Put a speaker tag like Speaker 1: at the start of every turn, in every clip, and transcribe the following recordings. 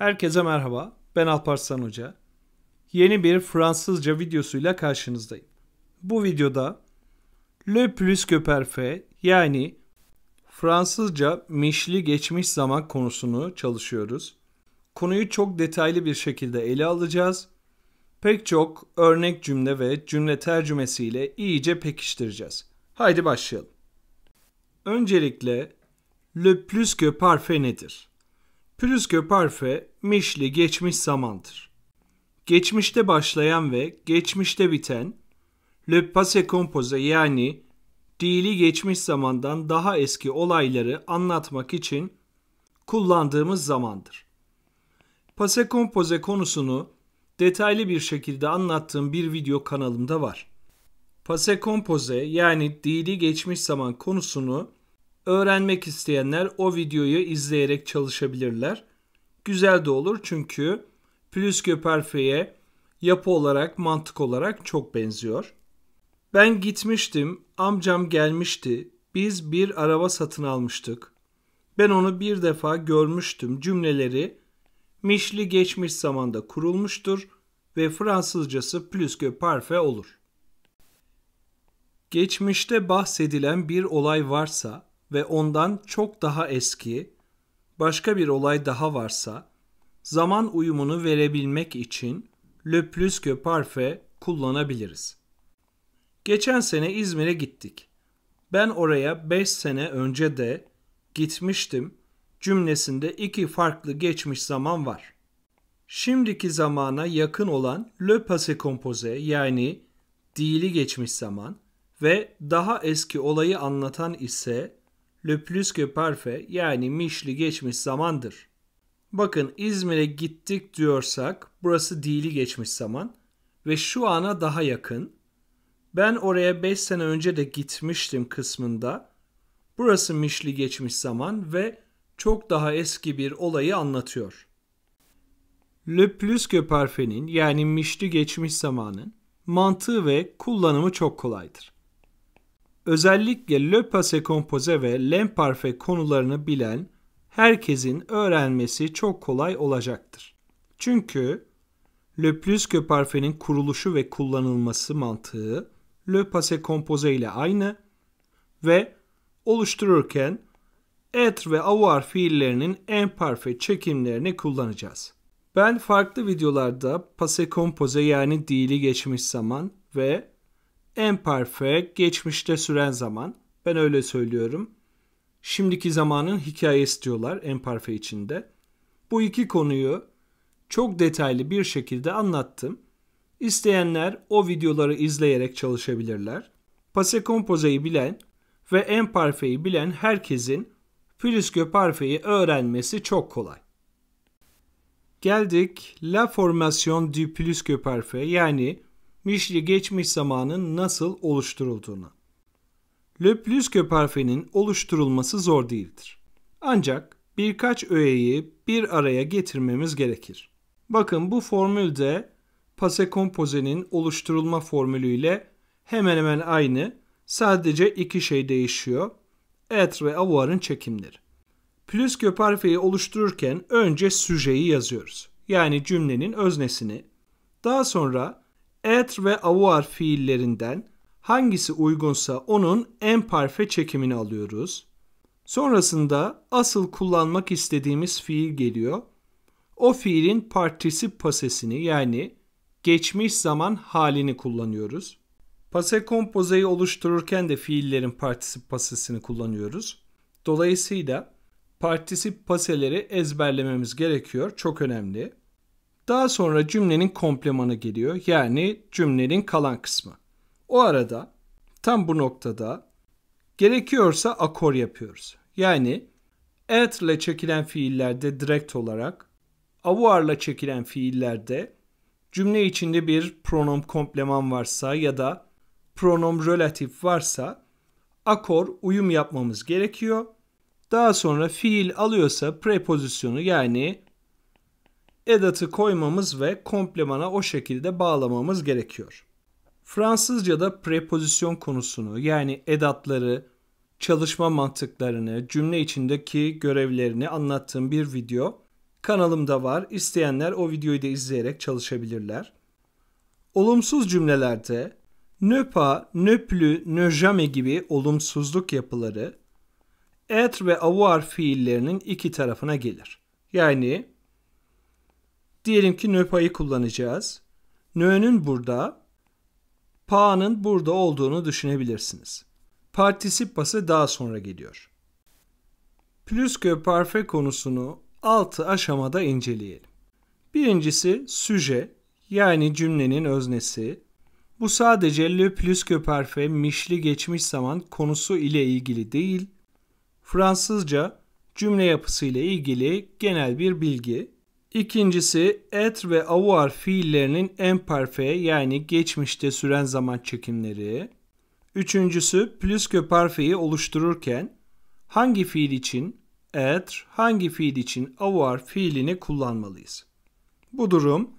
Speaker 1: Herkese merhaba, ben Alparslan Hoca. Yeni bir Fransızca videosuyla karşınızdayım. Bu videoda Le plus que parfait yani Fransızca mişli geçmiş zaman konusunu çalışıyoruz. Konuyu çok detaylı bir şekilde ele alacağız. Pek çok örnek cümle ve cümle tercümesiyle iyice pekiştireceğiz. Haydi başlayalım. Öncelikle le plus que parfait nedir? Pürüzkö parfe, mişli geçmiş zamandır. Geçmişte başlayan ve geçmişte biten, le passé composé yani dili geçmiş zamandan daha eski olayları anlatmak için kullandığımız zamandır. Passé composé konusunu detaylı bir şekilde anlattığım bir video kanalımda var. Passé composé yani dili geçmiş zaman konusunu Öğrenmek isteyenler o videoyu izleyerek çalışabilirler. Güzel de olur çünkü Plüskö Perfe'ye yapı olarak, mantık olarak çok benziyor. Ben gitmiştim, amcam gelmişti. Biz bir araba satın almıştık. Ben onu bir defa görmüştüm. Cümleleri Mişli geçmiş zamanda kurulmuştur ve Fransızcası Plüskö Parfe olur. Geçmişte bahsedilen bir olay varsa ve ondan çok daha eski başka bir olay daha varsa zaman uyumunu verebilmek için le plus que parfait kullanabiliriz. Geçen sene İzmir'e gittik. Ben oraya 5 sene önce de gitmiştim cümlesinde iki farklı geçmiş zaman var. Şimdiki zamana yakın olan le passé composé yani dili geçmiş zaman ve daha eski olayı anlatan ise le plus que parfait yani mişli geçmiş zamandır. Bakın İzmir'e gittik diyorsak burası değili geçmiş zaman ve şu ana daha yakın. Ben oraya 5 sene önce de gitmiştim kısmında. Burası mişli geçmiş zaman ve çok daha eski bir olayı anlatıyor. Le plus que parfait'nin yani mişli geçmiş zamanın mantığı ve kullanımı çok kolaydır özellikle Le Passé Composé ve L'Imparfait konularını bilen herkesin öğrenmesi çok kolay olacaktır. Çünkü Le Plus que Parfait'in kuruluşu ve kullanılması mantığı Le Passé Composé ile aynı ve oluştururken être ve avoir fiillerinin imperfect çekimlerini kullanacağız. Ben farklı videolarda passé composé yani dili geçmiş zaman ve Imperfect geçmişte süren zaman. Ben öyle söylüyorum. Şimdiki zamanın hikayesi diyorlar Imperfect içinde. Bu iki konuyu çok detaylı bir şekilde anlattım. İsteyenler o videoları izleyerek çalışabilirler. Passé Compose'yi bilen ve Imperfect'i bilen herkesin Prisque Parfe'yi öğrenmesi çok kolay. Geldik La Formation du Prisque Parfait yani Mişli geçmiş zamanın nasıl oluşturulduğuna. Le plus que parfenin oluşturulması zor değildir. Ancak birkaç öğeyi bir araya getirmemiz gerekir. Bakın bu formül de pase kompozenin oluşturulma formülüyle hemen hemen aynı. Sadece iki şey değişiyor. être ve avoir'ın çekimleri. Plus que parfeyi oluştururken önce süjeyi yazıyoruz. Yani cümlenin öznesini. Daha sonra at ve avoir fiillerinden hangisi uygunsa onun en parfe çekimini alıyoruz. Sonrasında asıl kullanmak istediğimiz fiil geliyor. O fiilin particip pasesini yani geçmiş zaman halini kullanıyoruz. Pase kompozeyi oluştururken de fiillerin particip pasesini kullanıyoruz. Dolayısıyla particip paseleri ezberlememiz gerekiyor. Çok önemli. Daha sonra cümlenin komplemanı geliyor. Yani cümlenin kalan kısmı. O arada tam bu noktada gerekiyorsa akor yapıyoruz. Yani at ile çekilen fiillerde direkt olarak avuarla çekilen fiillerde cümle içinde bir pronom kompleman varsa ya da pronom relatif varsa akor uyum yapmamız gerekiyor. Daha sonra fiil alıyorsa prepozisyonu yani edatı koymamız ve komplemana o şekilde bağlamamız gerekiyor. Fransızca'da prepozisyon konusunu yani edatları, çalışma mantıklarını, cümle içindeki görevlerini anlattığım bir video kanalımda var. İsteyenler o videoyu da izleyerek çalışabilirler. Olumsuz cümlelerde ne pas, ne plus, ne jamais gibi olumsuzluk yapıları être ve avoir fiillerinin iki tarafına gelir. Yani Diyelim ki nöpa'yı kullanacağız. Nö'nün burada, pa'nın burada olduğunu düşünebilirsiniz. Partisip daha sonra geliyor. Plus que parfait konusunu 6 aşamada inceleyelim. Birincisi süje yani cümlenin öznesi. Bu sadece le plus que parfait mişli geçmiş zaman konusu ile ilgili değil. Fransızca cümle yapısı ile ilgili genel bir bilgi. İkincisi et ve avoir fiillerinin emparfe yani geçmişte süren zaman çekimleri. Üçüncüsü plus que parfeyi oluştururken hangi fiil için et, hangi fiil için avoir fiilini kullanmalıyız. Bu durum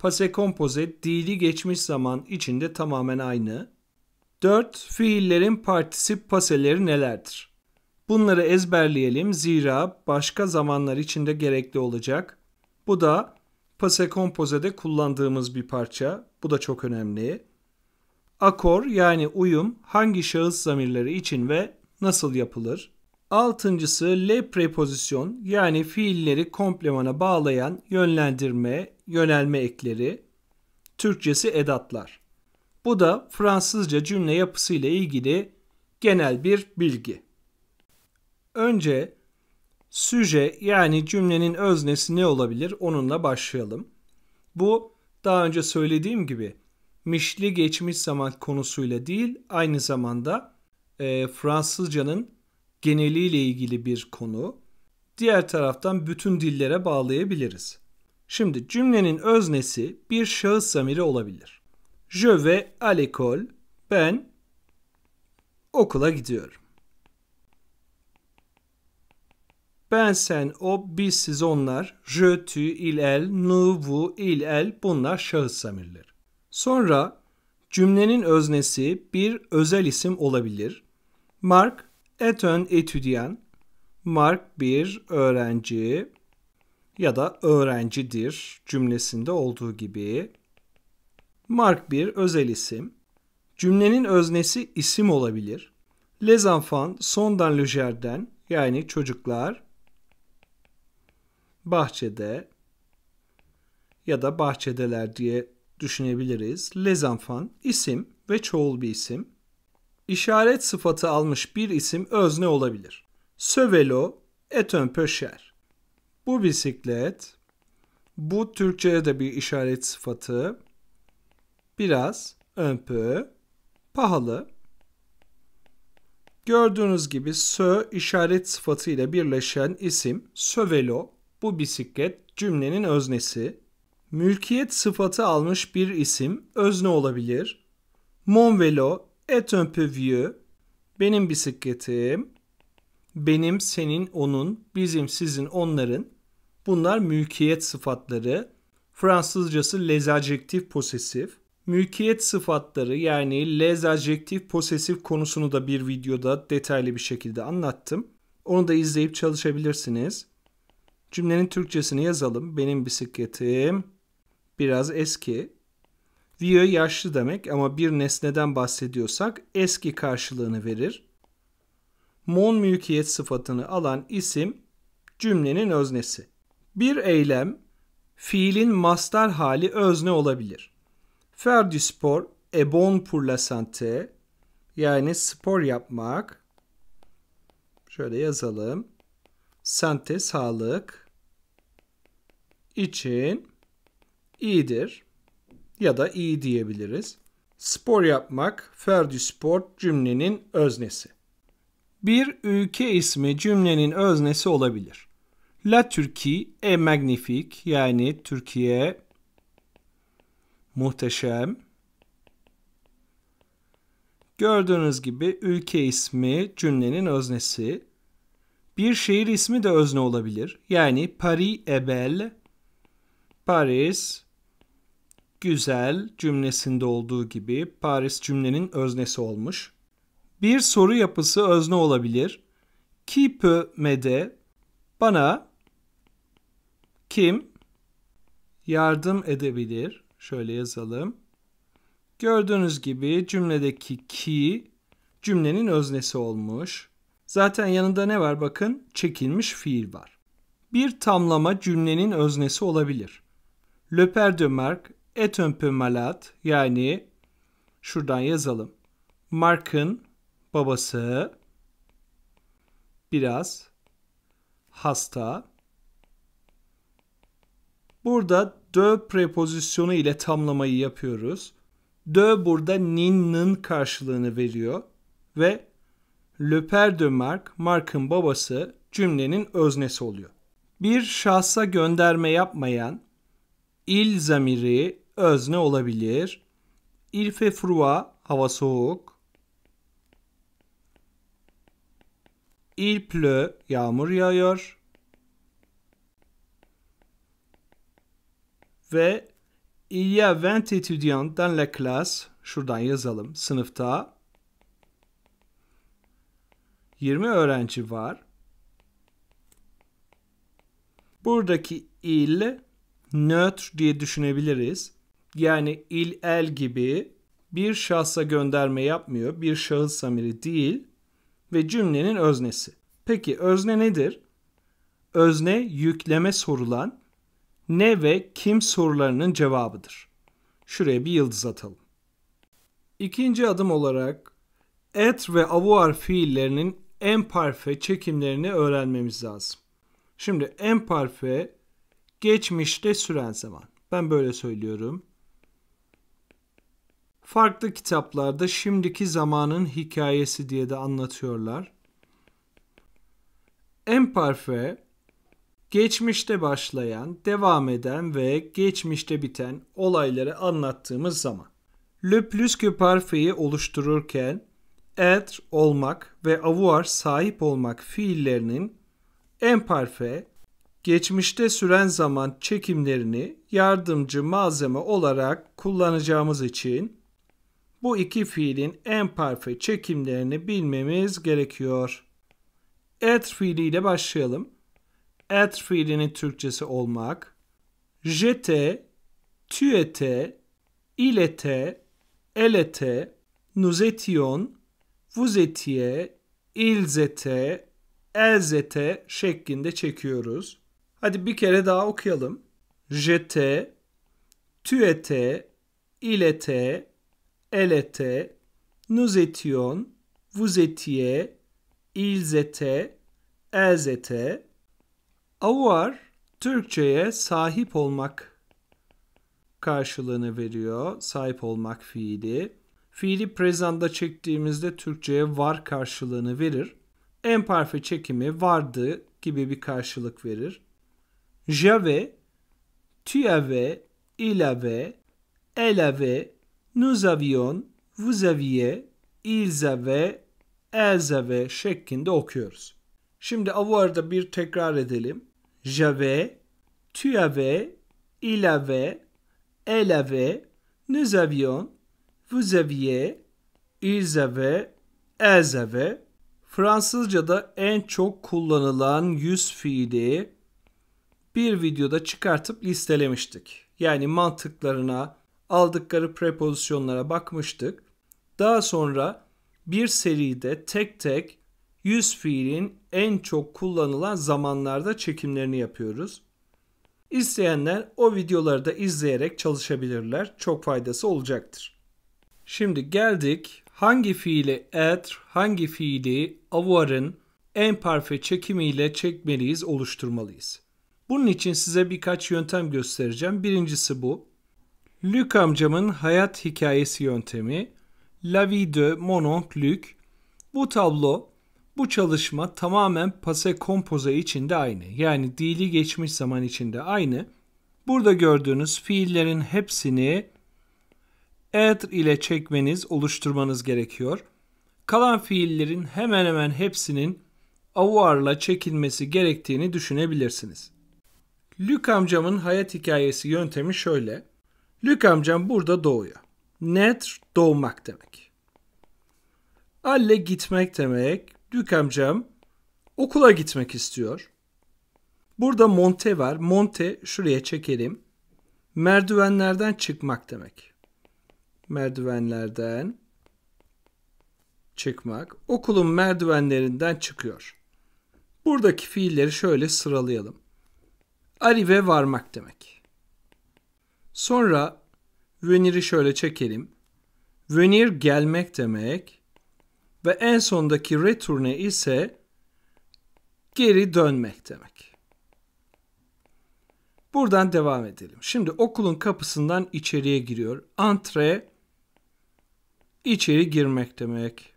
Speaker 1: passé composé dili geçmiş zaman içinde tamamen aynı. 4. Fiillerin partisip paseleri nelerdir? Bunları ezberleyelim zira başka zamanlar içinde gerekli olacak bu da pase kompozede kullandığımız bir parça. Bu da çok önemli. Akor yani uyum hangi şahıs zamirleri için ve nasıl yapılır? Altıncısı le prepozisyon yani fiilleri komplemana bağlayan yönlendirme, yönelme ekleri. Türkçesi edatlar. Bu da Fransızca cümle yapısı ile ilgili genel bir bilgi. Önce Süje yani cümlenin öznesi ne olabilir? Onunla başlayalım. Bu daha önce söylediğim gibi mişli geçmiş zaman konusuyla değil aynı zamanda e, Fransızcanın geneliyle ilgili bir konu. Diğer taraftan bütün dillere bağlayabiliriz. Şimdi cümlenin öznesi bir şahıs zamiri olabilir. Je vais à l'école. Ben okula gidiyorum. Ben, sen, o, biz, siz, onlar, je, tu, il, el, nu, bu, il, el bunlar şahıs zamirleri. Sonra cümlenin öznesi bir özel isim olabilir. Mark est un étudiant. Mark bir öğrenci ya da öğrencidir cümlesinde olduğu gibi. Mark bir özel isim. Cümlenin öznesi isim olabilir. Les enfants sont dans le jardin yani çocuklar bahçede ya da bahçedeler diye düşünebiliriz. Les enfants isim ve çoğul bir isim. İşaret sıfatı almış bir isim özne olabilir. Sövelo vélo est un peu cher. Bu bisiklet, bu Türkçe'ye de bir işaret sıfatı. Biraz, un peu, pahalı. Gördüğünüz gibi sö işaret sıfatı ile birleşen isim sövelo bu bisiklet cümlenin öznesi. Mülkiyet sıfatı almış bir isim özne olabilir. Mon vélo est un peu vieux. Benim bisikletim. Benim, senin, onun, bizim, sizin, onların. Bunlar mülkiyet sıfatları. Fransızcası les adjektif posesif. Mülkiyet sıfatları yani les adjektif posesif konusunu da bir videoda detaylı bir şekilde anlattım. Onu da izleyip çalışabilirsiniz. Cümlenin Türkçesini yazalım. Benim bisikletim biraz eski. Vieux yaşlı demek ama bir nesneden bahsediyorsak eski karşılığını verir. Mon mülkiyet sıfatını alan isim cümlenin öznesi. Bir eylem fiilin mastar hali özne olabilir. Ferdi spor, sport e bon pour la santé yani spor yapmak şöyle yazalım sente sağlık için iyidir ya da iyi diyebiliriz. Spor yapmak ferdi spor cümlenin öznesi. Bir ülke ismi cümlenin öznesi olabilir. La Türkiye e magnifique yani Türkiye muhteşem. Gördüğünüz gibi ülke ismi cümlenin öznesi. Bir şehir ismi de özne olabilir. Yani Paris est Paris güzel cümlesinde olduğu gibi Paris cümlenin öznesi olmuş. Bir soru yapısı özne olabilir. Qui peut m'aider? Bana kim yardım edebilir? Şöyle yazalım. Gördüğünüz gibi cümledeki ki cümlenin öznesi olmuş. Zaten yanında ne var bakın? Çekilmiş fiil var. Bir tamlama cümlenin öznesi olabilir. Le père de Marc est un peu malade yani şuradan yazalım. Mark'ın babası biraz hasta. Burada de prepozisyonu ile tamlamayı yapıyoruz. De burada nin'nin karşılığını veriyor ve Le Père de Marc, Mark'ın babası cümlenin öznesi oluyor. Bir şahsa gönderme yapmayan il zamiri özne olabilir. Il fait froid, hava soğuk. Il pleut, yağmur yağıyor. Ve il y a 20 étudiants dans la classe, şuradan yazalım, sınıfta 20 öğrenci var. Buradaki il nötr diye düşünebiliriz. Yani il el gibi bir şahsa gönderme yapmıyor. Bir şahıs samiri değil ve cümlenin öznesi. Peki özne nedir? Özne yükleme sorulan ne ve kim sorularının cevabıdır. Şuraya bir yıldız atalım. İkinci adım olarak et ve avuar fiillerinin enparfe çekimlerini öğrenmemiz lazım. Şimdi enparfe geçmişte süren zaman. Ben böyle söylüyorum. Farklı kitaplarda şimdiki zamanın hikayesi diye de anlatıyorlar. Emparfe geçmişte başlayan, devam eden ve geçmişte biten olayları anlattığımız zaman. Le plus que parfeyi oluştururken être olmak ve avoir sahip olmak fiillerinin emparfe geçmişte süren zaman çekimlerini yardımcı malzeme olarak kullanacağımız için bu iki fiilin emparfe çekimlerini bilmemiz gerekiyor. Être fiiliyle başlayalım. Être fiilinin Türkçesi olmak. J'étais, tu étais, il était, nous étions, vous étiez, ils étaient, elles étaient şeklinde çekiyoruz. Hadi bir kere daha okuyalım. J'étais, tu étais, il était, elle était, nous étions, vous étiez, ils étaient, elles étaient. Avoir, Türkçe'ye sahip olmak karşılığını veriyor. Sahip olmak fiili fiili prezanda çektiğimizde Türkçe'ye var karşılığını verir. Emparfe çekimi vardı gibi bir karşılık verir. Jave, tuave, ilave, elave, nous avions, vous aviez, ils avaient, elles avaient şeklinde okuyoruz. Şimdi avuarda bir tekrar edelim. J'avais, tu avais, il avait, elle avait, nous avions, Vous aviez, ils avaient, elles avaient. Fransızca'da en çok kullanılan yüz fiili bir videoda çıkartıp listelemiştik. Yani mantıklarına, aldıkları prepozisyonlara bakmıştık. Daha sonra bir seride tek tek yüz fiilin en çok kullanılan zamanlarda çekimlerini yapıyoruz. İsteyenler o videoları da izleyerek çalışabilirler. Çok faydası olacaktır. Şimdi geldik hangi fiili être, hangi fiili avoir'ın parfe çekimiyle çekmeliyiz, oluşturmalıyız. Bunun için size birkaç yöntem göstereceğim. Birincisi bu. Luc amcamın hayat hikayesi yöntemi. La vie de mon oncle Luc. Bu tablo, bu çalışma tamamen passé composé içinde aynı. Yani dili geçmiş zaman içinde aynı. Burada gördüğünüz fiillerin hepsini add ile çekmeniz, oluşturmanız gerekiyor. Kalan fiillerin hemen hemen hepsinin avuarla çekilmesi gerektiğini düşünebilirsiniz. Luke amcamın hayat hikayesi yöntemi şöyle. Luke amcam burada doğuyor. Netr doğmak demek. Alle gitmek demek. Luke amcam okula gitmek istiyor. Burada monte var. Monte şuraya çekelim. Merdivenlerden çıkmak demek merdivenlerden çıkmak. Okulun merdivenlerinden çıkıyor. Buradaki fiilleri şöyle sıralayalım. Arive varmak demek. Sonra venir'i şöyle çekelim. Venir gelmek demek ve en sondaki returne ise geri dönmek demek. Buradan devam edelim. Şimdi okulun kapısından içeriye giriyor. Entree içeri girmek demek.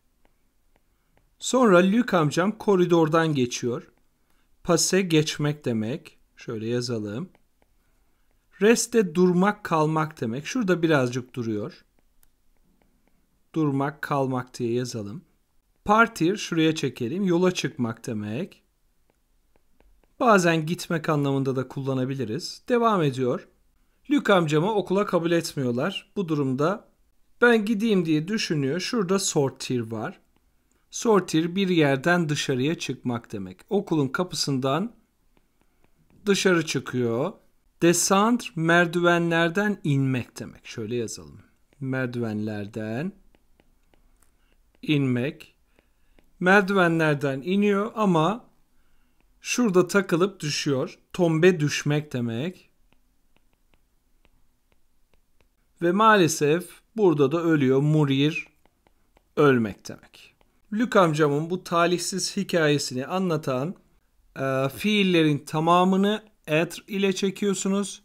Speaker 1: Sonra Luke amcam koridordan geçiyor. Pase geçmek demek. Şöyle yazalım. Reste durmak kalmak demek. Şurada birazcık duruyor. Durmak kalmak diye yazalım. Partir şuraya çekelim. Yola çıkmak demek. Bazen gitmek anlamında da kullanabiliriz. Devam ediyor. Luke amcamı okula kabul etmiyorlar. Bu durumda ben gideyim diye düşünüyor. Şurada sortir var. Sortir bir yerden dışarıya çıkmak demek. Okulun kapısından dışarı çıkıyor. Descendre merdivenlerden inmek demek. Şöyle yazalım. Merdivenlerden inmek. Merdivenlerden iniyor ama şurada takılıp düşüyor. Tombe düşmek demek. Ve maalesef Burada da ölüyor. Murir ölmek demek. Lük amcamın bu talihsiz hikayesini anlatan e, fiillerin tamamını etr ile çekiyorsunuz.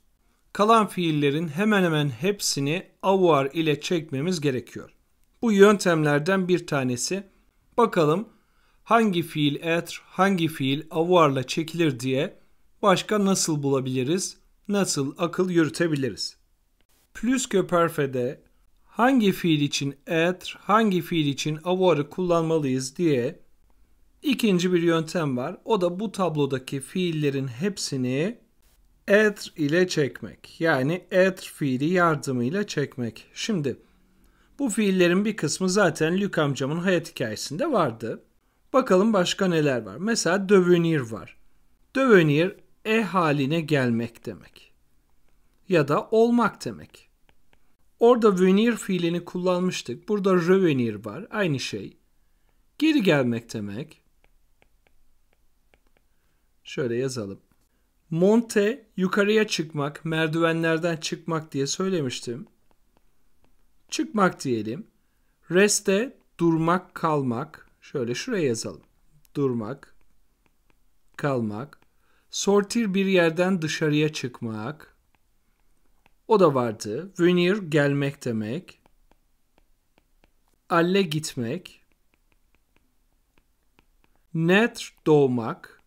Speaker 1: Kalan fiillerin hemen hemen hepsini avar ile çekmemiz gerekiyor. Bu yöntemlerden bir tanesi. Bakalım hangi fiil etr, hangi fiil ile çekilir diye başka nasıl bulabiliriz, nasıl akıl yürütebiliriz? Plus que parfait'de hangi fiil için être, hangi fiil için avoir'ı kullanmalıyız diye ikinci bir yöntem var. O da bu tablodaki fiillerin hepsini être ile çekmek. Yani être fiili yardımıyla çekmek. Şimdi bu fiillerin bir kısmı zaten Luke amcamın hayat hikayesinde vardı. Bakalım başka neler var. Mesela devenir var. Devenir e haline gelmek demek. Ya da olmak demek. Orada venir fiilini kullanmıştık. Burada revenir var. Aynı şey. Geri gelmek demek. Şöyle yazalım. Monte yukarıya çıkmak, merdivenlerden çıkmak diye söylemiştim. Çıkmak diyelim. Reste durmak, kalmak. Şöyle şuraya yazalım. Durmak, kalmak. Sortir bir yerden dışarıya çıkmak. O da vardı. Venir gelmek demek. Alle gitmek. Net doğmak.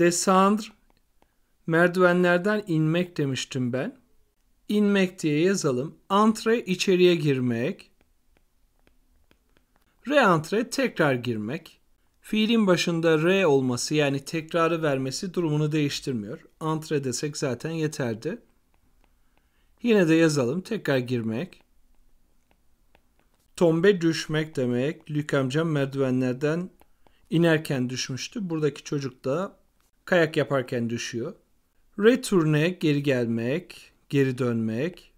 Speaker 1: Desandr merdivenlerden inmek demiştim ben. İnmek diye yazalım. Antre içeriye girmek. Reentre tekrar girmek. Fiilin başında re olması yani tekrarı vermesi durumunu değiştirmiyor. Antre desek zaten yeterdi. Yine de yazalım. Tekrar girmek. Tombe düşmek demek. Lük amcam merdivenlerden inerken düşmüştü. Buradaki çocuk da kayak yaparken düşüyor. Returne geri gelmek, geri dönmek.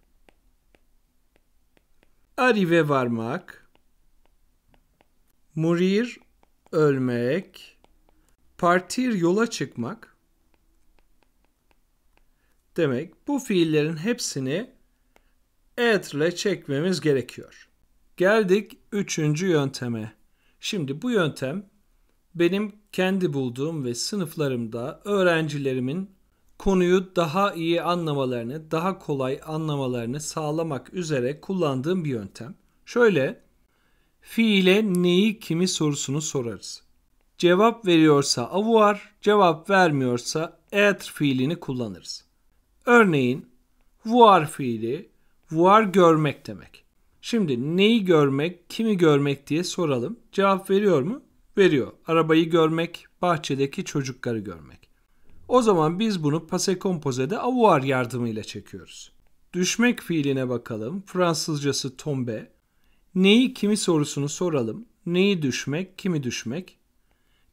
Speaker 1: Arrive varmak. Murir ölmek, partir yola çıkmak demek. Bu fiillerin hepsini etre çekmemiz gerekiyor. Geldik üçüncü yönteme. Şimdi bu yöntem benim kendi bulduğum ve sınıflarımda öğrencilerimin konuyu daha iyi anlamalarını, daha kolay anlamalarını sağlamak üzere kullandığım bir yöntem. Şöyle fiile neyi kimi sorusunu sorarız. Cevap veriyorsa avoir, cevap vermiyorsa être fiilini kullanırız. Örneğin voir fiili voir görmek demek. Şimdi neyi görmek, kimi görmek diye soralım. Cevap veriyor mu? Veriyor. Arabayı görmek, bahçedeki çocukları görmek. O zaman biz bunu passé composé'de avoir yardımıyla çekiyoruz. Düşmek fiiline bakalım. Fransızcası tombe. Neyi kimi sorusunu soralım. Neyi düşmek, kimi düşmek?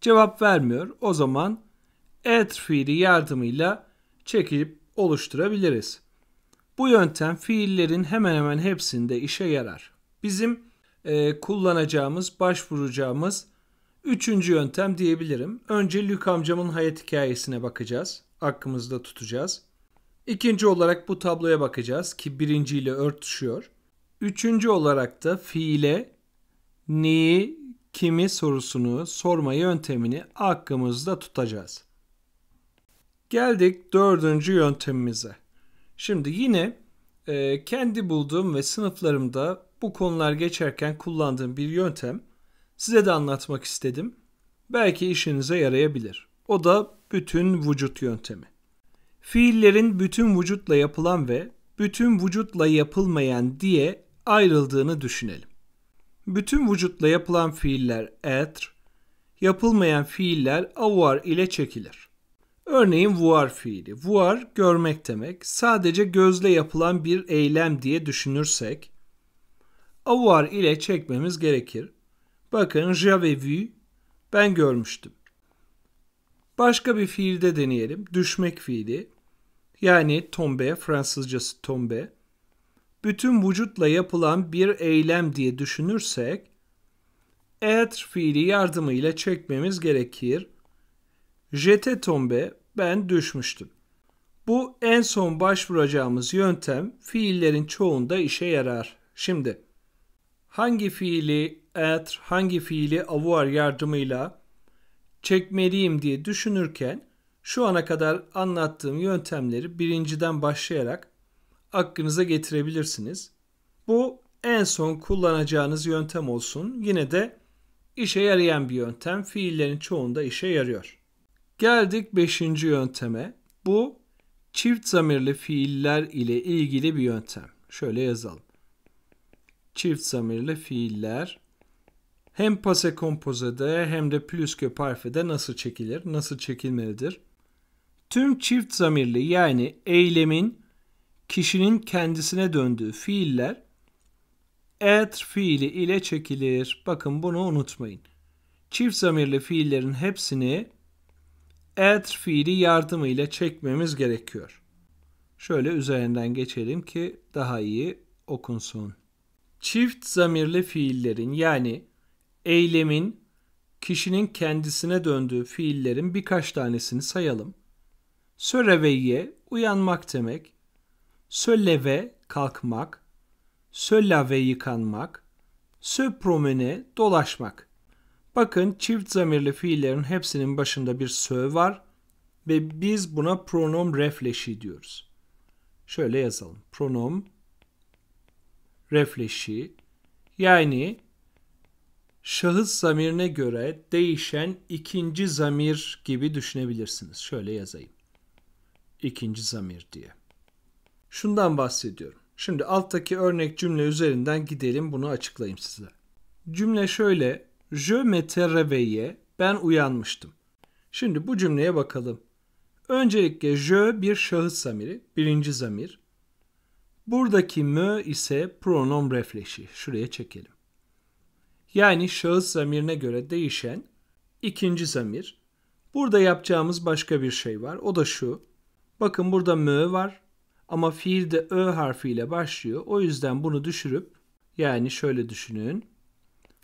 Speaker 1: Cevap vermiyor. O zaman et fiili yardımıyla çekip oluşturabiliriz. Bu yöntem fiillerin hemen hemen hepsinde işe yarar. Bizim e, kullanacağımız, başvuracağımız üçüncü yöntem diyebilirim. Önce Lük amcamın hayat hikayesine bakacağız. Aklımızda tutacağız. İkinci olarak bu tabloya bakacağız ki birinciyle örtüşüyor. Üçüncü olarak da fiile neyi, kimi sorusunu sorma yöntemini aklımızda tutacağız. Geldik dördüncü yöntemimize. Şimdi yine e, kendi bulduğum ve sınıflarımda bu konular geçerken kullandığım bir yöntem size de anlatmak istedim. Belki işinize yarayabilir. O da bütün vücut yöntemi. Fiillerin bütün vücutla yapılan ve bütün vücutla yapılmayan diye ayrıldığını düşünelim. Bütün vücutla yapılan fiiller être, yapılmayan fiiller avoir ile çekilir. Örneğin voir fiili. Voir görmek demek. Sadece gözle yapılan bir eylem diye düşünürsek avoir ile çekmemiz gerekir. Bakın j'avais vu ben görmüştüm. Başka bir fiilde deneyelim. Düşmek fiili. Yani tombe, Fransızcası tombe bütün vücutla yapılan bir eylem diye düşünürsek et fiili yardımıyla çekmemiz gerekir. Jete tombe ben düşmüştüm. Bu en son başvuracağımız yöntem fiillerin çoğunda işe yarar. Şimdi hangi fiili et, hangi fiili avoir yardımıyla çekmeliyim diye düşünürken şu ana kadar anlattığım yöntemleri birinciden başlayarak aklınıza getirebilirsiniz. Bu en son kullanacağınız yöntem olsun. Yine de işe yarayan bir yöntem. Fiillerin çoğunda işe yarıyor. Geldik 5. yönteme. Bu çift zamirli fiiller ile ilgili bir yöntem. Şöyle yazalım. Çift zamirli fiiller hem pase composé'de hem de plüskö parfait'de nasıl çekilir, nasıl çekilmelidir? Tüm çift zamirli yani eylemin kişinin kendisine döndüğü fiiller et fiili ile çekilir. Bakın bunu unutmayın. Çift zamirli fiillerin hepsini et fiili yardımıyla çekmemiz gerekiyor. Şöyle üzerinden geçelim ki daha iyi okunsun. Çift zamirli fiillerin yani eylemin kişinin kendisine döndüğü fiillerin birkaç tanesini sayalım. Söreveye uyanmak demek, Söleve kalkmak, se yıkanmak, söpromene dolaşmak. Bakın çift zamirli fiillerin hepsinin başında bir sö var ve biz buna pronom refleşi diyoruz. Şöyle yazalım. Pronom refleşi yani şahıs zamirine göre değişen ikinci zamir gibi düşünebilirsiniz. Şöyle yazayım. İkinci zamir diye. Şundan bahsediyorum. Şimdi alttaki örnek cümle üzerinden gidelim bunu açıklayayım size. Cümle şöyle. Je m'étais réveillé. Ben uyanmıştım. Şimdi bu cümleye bakalım. Öncelikle je bir şahıs zamiri, birinci zamir. Buradaki mö ise pronom refleksi. Şuraya çekelim. Yani şahıs zamirine göre değişen ikinci zamir. Burada yapacağımız başka bir şey var. O da şu. Bakın burada mö var. Ama fiil de ö harfiyle başlıyor. O yüzden bunu düşürüp yani şöyle düşünün.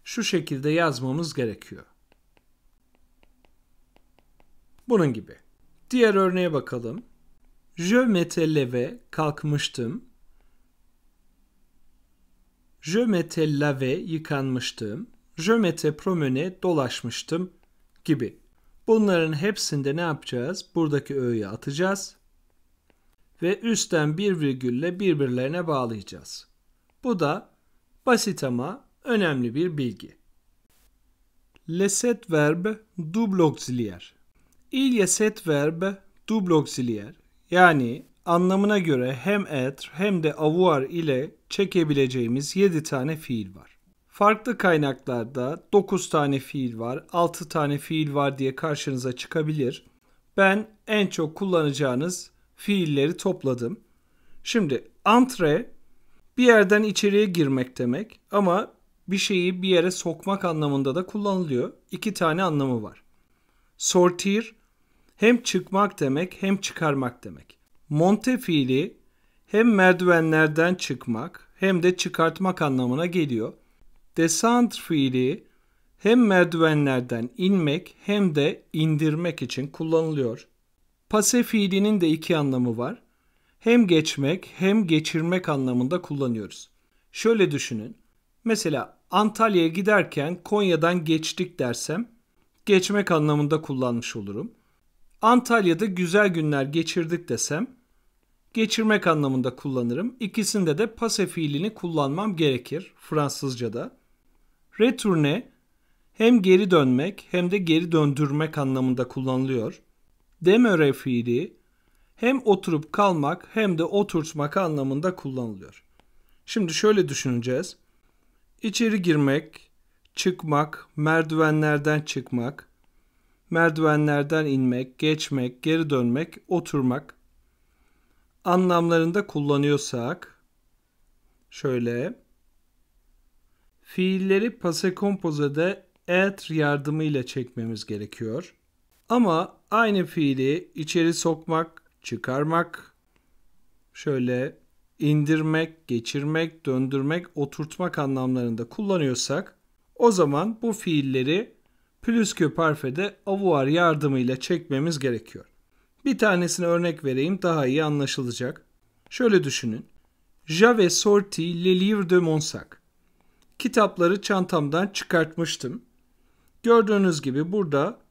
Speaker 1: Şu şekilde yazmamız gerekiyor. Bunun gibi. Diğer örneğe bakalım. Je m'étais kalkmıştım. Je m'étais lavé, yıkanmıştım. Je m'étais promené, dolaşmıştım gibi. Bunların hepsinde ne yapacağız? Buradaki öğeyi atacağız ve üstten bir virgülle birbirlerine bağlayacağız. Bu da basit ama önemli bir bilgi. Leset verb dubloxilier. double auxiliaire. Il y a set Yani anlamına göre hem être hem de avoir ile çekebileceğimiz 7 tane fiil var. Farklı kaynaklarda 9 tane fiil var, 6 tane fiil var diye karşınıza çıkabilir. Ben en çok kullanacağınız fiilleri topladım. Şimdi antre bir yerden içeriye girmek demek ama bir şeyi bir yere sokmak anlamında da kullanılıyor. İki tane anlamı var. Sortir hem çıkmak demek hem çıkarmak demek. Monte fiili hem merdivenlerden çıkmak hem de çıkartmak anlamına geliyor. Descend fiili hem merdivenlerden inmek hem de indirmek için kullanılıyor. Pase fiilinin de iki anlamı var. Hem geçmek hem geçirmek anlamında kullanıyoruz. Şöyle düşünün. Mesela Antalya'ya giderken Konya'dan geçtik dersem geçmek anlamında kullanmış olurum. Antalya'da güzel günler geçirdik desem geçirmek anlamında kullanırım. İkisinde de pase fiilini kullanmam gerekir Fransızca'da. Retourne hem geri dönmek hem de geri döndürmek anlamında kullanılıyor demöre fiili hem oturup kalmak hem de oturtmak anlamında kullanılıyor. Şimdi şöyle düşüneceğiz. İçeri girmek, çıkmak, merdivenlerden çıkmak, merdivenlerden inmek, geçmek, geri dönmek, oturmak anlamlarında kullanıyorsak şöyle fiilleri pase kompozede et yardımıyla çekmemiz gerekiyor. Ama aynı fiili içeri sokmak, çıkarmak, şöyle indirmek, geçirmek, döndürmek, oturtmak anlamlarında kullanıyorsak o zaman bu fiilleri plüsküp harfede avuar yardımıyla çekmemiz gerekiyor. Bir tanesine örnek vereyim daha iyi anlaşılacak. Şöyle düşünün. J'avais sorti le livre de mon sac. Kitapları çantamdan çıkartmıştım. Gördüğünüz gibi burada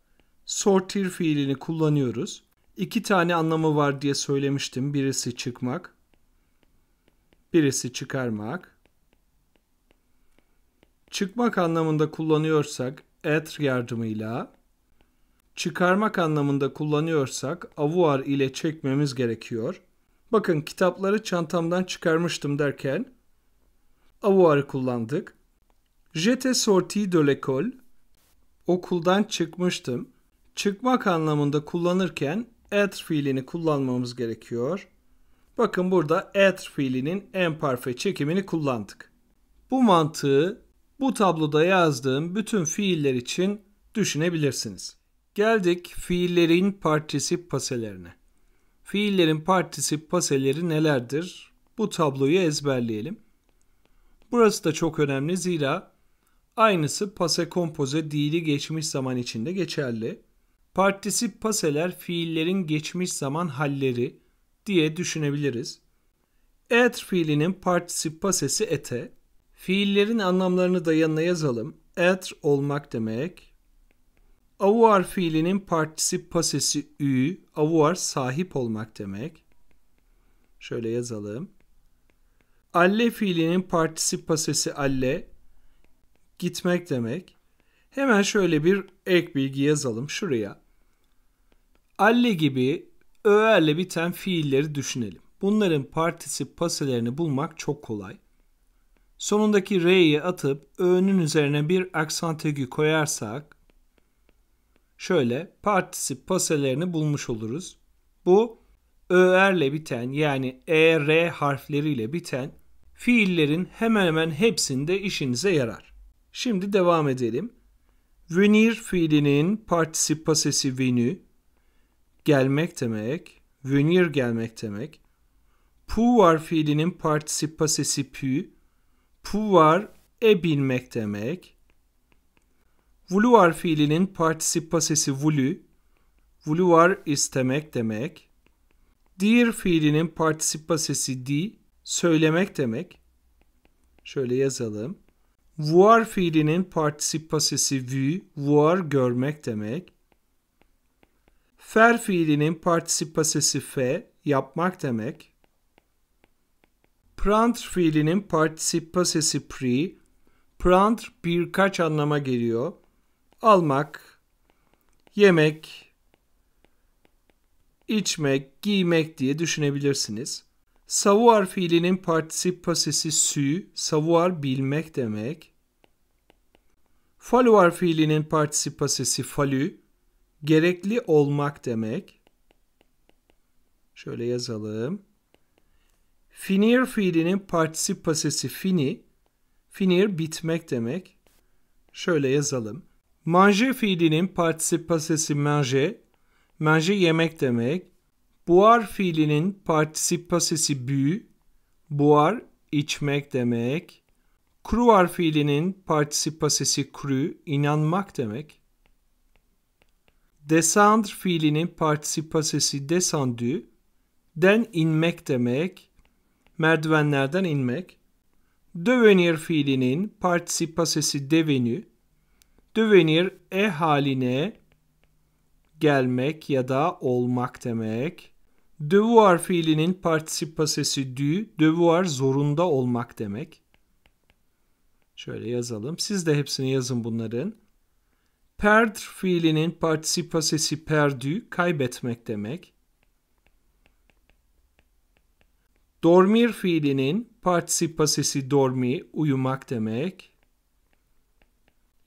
Speaker 1: sortir fiilini kullanıyoruz. İki tane anlamı var diye söylemiştim. Birisi çıkmak, birisi çıkarmak. Çıkmak anlamında kullanıyorsak et yardımıyla, çıkarmak anlamında kullanıyorsak avuar ile çekmemiz gerekiyor. Bakın kitapları çantamdan çıkarmıştım derken avuarı kullandık. J'étais sorti de l'école. Okuldan çıkmıştım çıkmak anlamında kullanırken at fiilini kullanmamız gerekiyor. Bakın burada at fiilinin emparfe çekimini kullandık. Bu mantığı bu tabloda yazdığım bütün fiiller için düşünebilirsiniz. Geldik fiillerin partisip paselerine. Fiillerin partisip paseleri nelerdir? Bu tabloyu ezberleyelim. Burası da çok önemli zira aynısı pase kompoze dili geçmiş zaman içinde geçerli. Partisip paseler fiillerin geçmiş zaman halleri diye düşünebiliriz. Et fiilinin partisip pasesi ete. Fiillerin anlamlarını da yanına yazalım. Et olmak demek. Avuar fiilinin partisip pasesi ü. Avuar sahip olmak demek. Şöyle yazalım. Alle fiilinin partisip pasesi alle gitmek demek. Hemen şöyle bir ek bilgi yazalım şuraya alle gibi öğerle biten fiilleri düşünelim. Bunların partisi paselerini bulmak çok kolay. Sonundaki re'yi atıp öğünün üzerine bir aksantegü koyarsak şöyle partisi paselerini bulmuş oluruz. Bu öğerle biten yani er harfleriyle biten fiillerin hemen hemen hepsinde işinize yarar. Şimdi devam edelim. Venir fiilinin partisi pasesi venü, gelmek demek, venir gelmek demek. Pouvoir fiilinin particip pasesi pu, pouvoir ebilmek demek. Vouloir fiilinin particip pasesi voulu, vouloir istemek demek. Dir fiilinin particip pasesi di, söylemek demek. Şöyle yazalım. Voir fiilinin particip pasesi vu, voir görmek demek. Fer fiilinin partisipasesi fe yapmak demek. Prant fiilinin partisipasesi pri. Prant birkaç anlama geliyor. Almak, yemek, içmek, giymek diye düşünebilirsiniz. Savoir fiilinin partisip pasesi sü, savoir bilmek demek. Falloir fiilinin partisip pasesi falü, gerekli olmak demek. Şöyle yazalım. Finir fiilinin partisip pasesi fini. Finir bitmek demek. Şöyle yazalım. Manger fiilinin partisip pasesi manger. Manger yemek demek. Buar fiilinin partisip pasesi bü. Buar içmek demek. Kruar fiilinin partisip pasesi kru inanmak demek. Descendre fiilinin partisipasesi descendü, den inmek demek, merdivenlerden inmek. Devenir fiilinin partisipasesi devenu, devenir e haline gelmek ya da olmak demek. Devoir fiilinin partisipasesi dü, devoir zorunda olmak demek. Şöyle yazalım. Siz de hepsini yazın bunların. Perd fiilinin partisipasesi perdü kaybetmek demek. Dormir fiilinin partisipasesi dormi uyumak demek.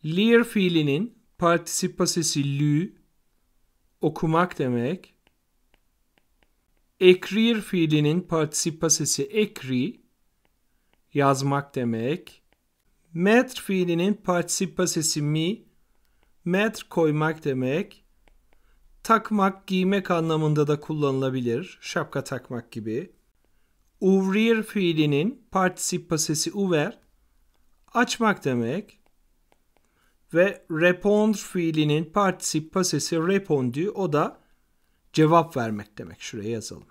Speaker 1: Lir fiilinin partisipasesi lü okumak demek. Ekrir fiilinin partisipasesi écrit yazmak demek. Metr fiilinin partisipasesi mi metre koymak demek. Takmak, giymek anlamında da kullanılabilir. Şapka takmak gibi. Uvrir fiilinin partisip pasesi uver açmak demek ve répondre fiilinin partisip pasesi répondu o da cevap vermek demek. Şuraya yazalım.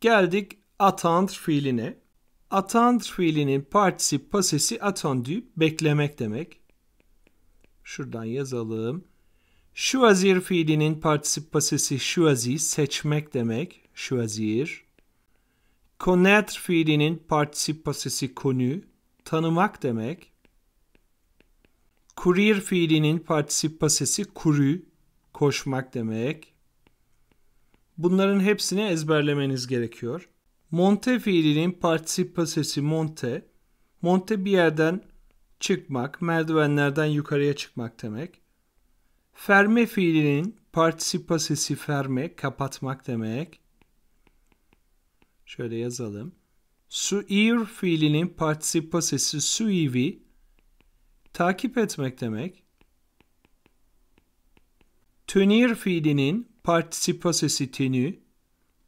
Speaker 1: Geldik attendre fiiline. Attendre fiilinin partisip pasesi attendu beklemek demek. Şuradan yazalım. Choisir fiilinin partisip pasesi choisi seçmek demek. Choisir. Connaître fiilinin partisip pasesi konu tanımak demek. Kurir fiilinin partisip pasesi kuru koşmak demek. Bunların hepsini ezberlemeniz gerekiyor. Monte fiilinin participa monte. Monte bir yerden çıkmak, merdivenlerden yukarıya çıkmak demek. Ferme fiilinin participa sesi ferme, kapatmak demek. Şöyle yazalım. Suir fiilinin participa suivi, takip etmek demek. Tönir fiilinin participa sesi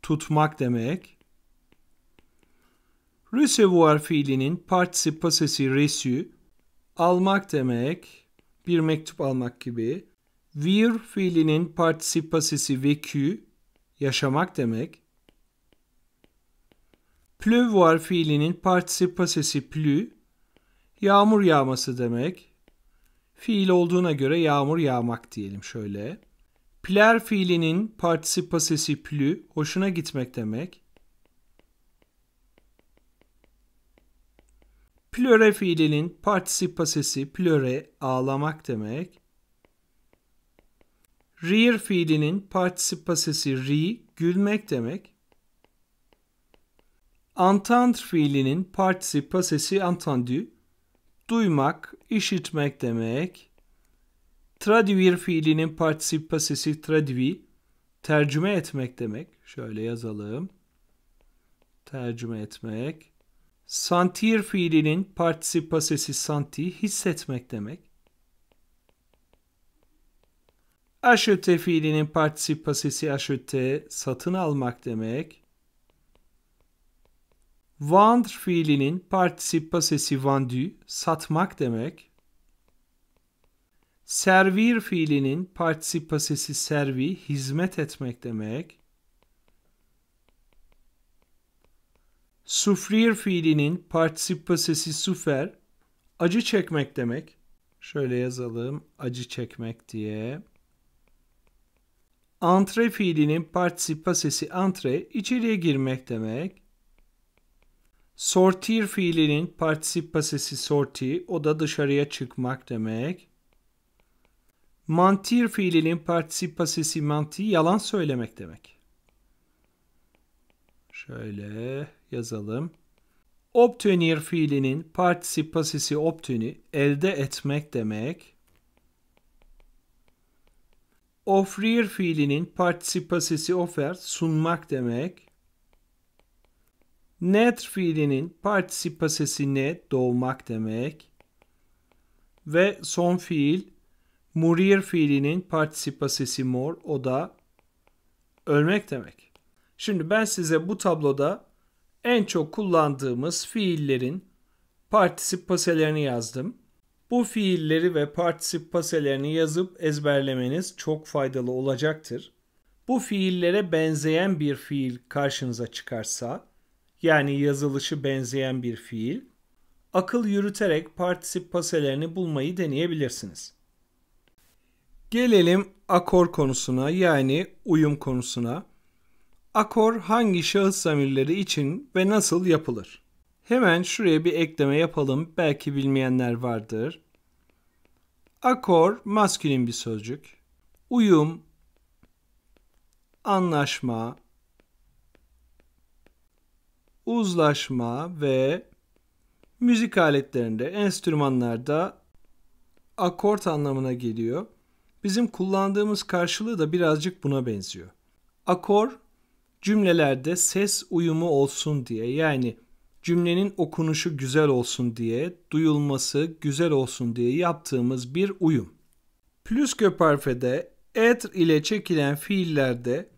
Speaker 1: tutmak demek. Recevoir fiilinin partisi pasesi reçu almak demek, bir mektup almak gibi. Vir fiilinin partisi pasesi vécu yaşamak demek. Pleuvoir fiilinin partisi pasesi plü yağmur yağması demek. Fiil olduğuna göre yağmur yağmak diyelim şöyle. Pler fiilinin partisi pasesi plü hoşuna gitmek demek. Plöre fiilinin partisipasesi plöre ağlamak demek. Rir fiilinin partisipasesi ri gülmek demek. Entendre fiilinin partisipasesi entendu duymak, işitmek demek. Traduire fiilinin partisipasesi Tradui tercüme etmek demek. Şöyle yazalım. Tercüme etmek. Santir fiilinin partisipasesi santi hissetmek demek. Aşöte fiilinin partisipasesi aşöte satın almak demek. Vendre fiilinin partisipasesi vandü satmak demek. Servir fiilinin partisipasesi servi hizmet etmek demek. Sufrir fiilinin partisipasesi sufer acı çekmek demek. Şöyle yazalım acı çekmek diye. Antre fiilinin partisipasesi antre içeriye girmek demek. Sortir fiilinin partisipasesi sorti o da dışarıya çıkmak demek. Mantir fiilinin partisipasesi manti yalan söylemek demek. Şöyle yazalım. Obtenir fiilinin partisip pasisi elde etmek demek. Offrir fiilinin partisip offer sunmak demek. Net fiilinin partisip pasisi ne doğmak demek. Ve son fiil murir fiilinin partisip mor o da ölmek demek. Şimdi ben size bu tabloda en çok kullandığımız fiillerin partisip paselerini yazdım. Bu fiilleri ve partisip paselerini yazıp ezberlemeniz çok faydalı olacaktır. Bu fiillere benzeyen bir fiil karşınıza çıkarsa, yani yazılışı benzeyen bir fiil, akıl yürüterek partisip paselerini bulmayı deneyebilirsiniz. Gelelim akor konusuna yani uyum konusuna. Akor hangi şahıs zamirleri için ve nasıl yapılır? Hemen şuraya bir ekleme yapalım. Belki bilmeyenler vardır. Akor maskülin bir sözcük. Uyum, anlaşma, uzlaşma ve müzik aletlerinde, enstrümanlarda akort anlamına geliyor. Bizim kullandığımız karşılığı da birazcık buna benziyor. Akor cümlelerde ses uyumu olsun diye yani cümlenin okunuşu güzel olsun diye, duyulması güzel olsun diye yaptığımız bir uyum. Plüskö harfede être ile çekilen fiillerde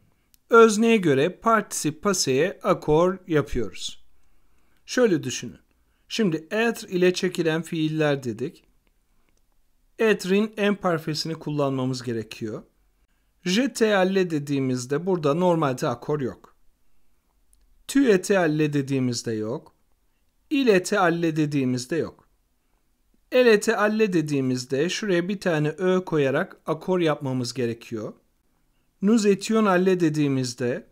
Speaker 1: özneye göre partisip paseye akor yapıyoruz. Şöyle düşünün. Şimdi être ile çekilen fiiller dedik. Etre'in en parfesini kullanmamız gerekiyor. JTL dediğimizde burada normalde akor yok. TÜETL dediğimizde yok. İLETL dediğimizde yok. ELETL dediğimizde şuraya bir tane Ö koyarak akor yapmamız gerekiyor. Nuzetionl dediğimizde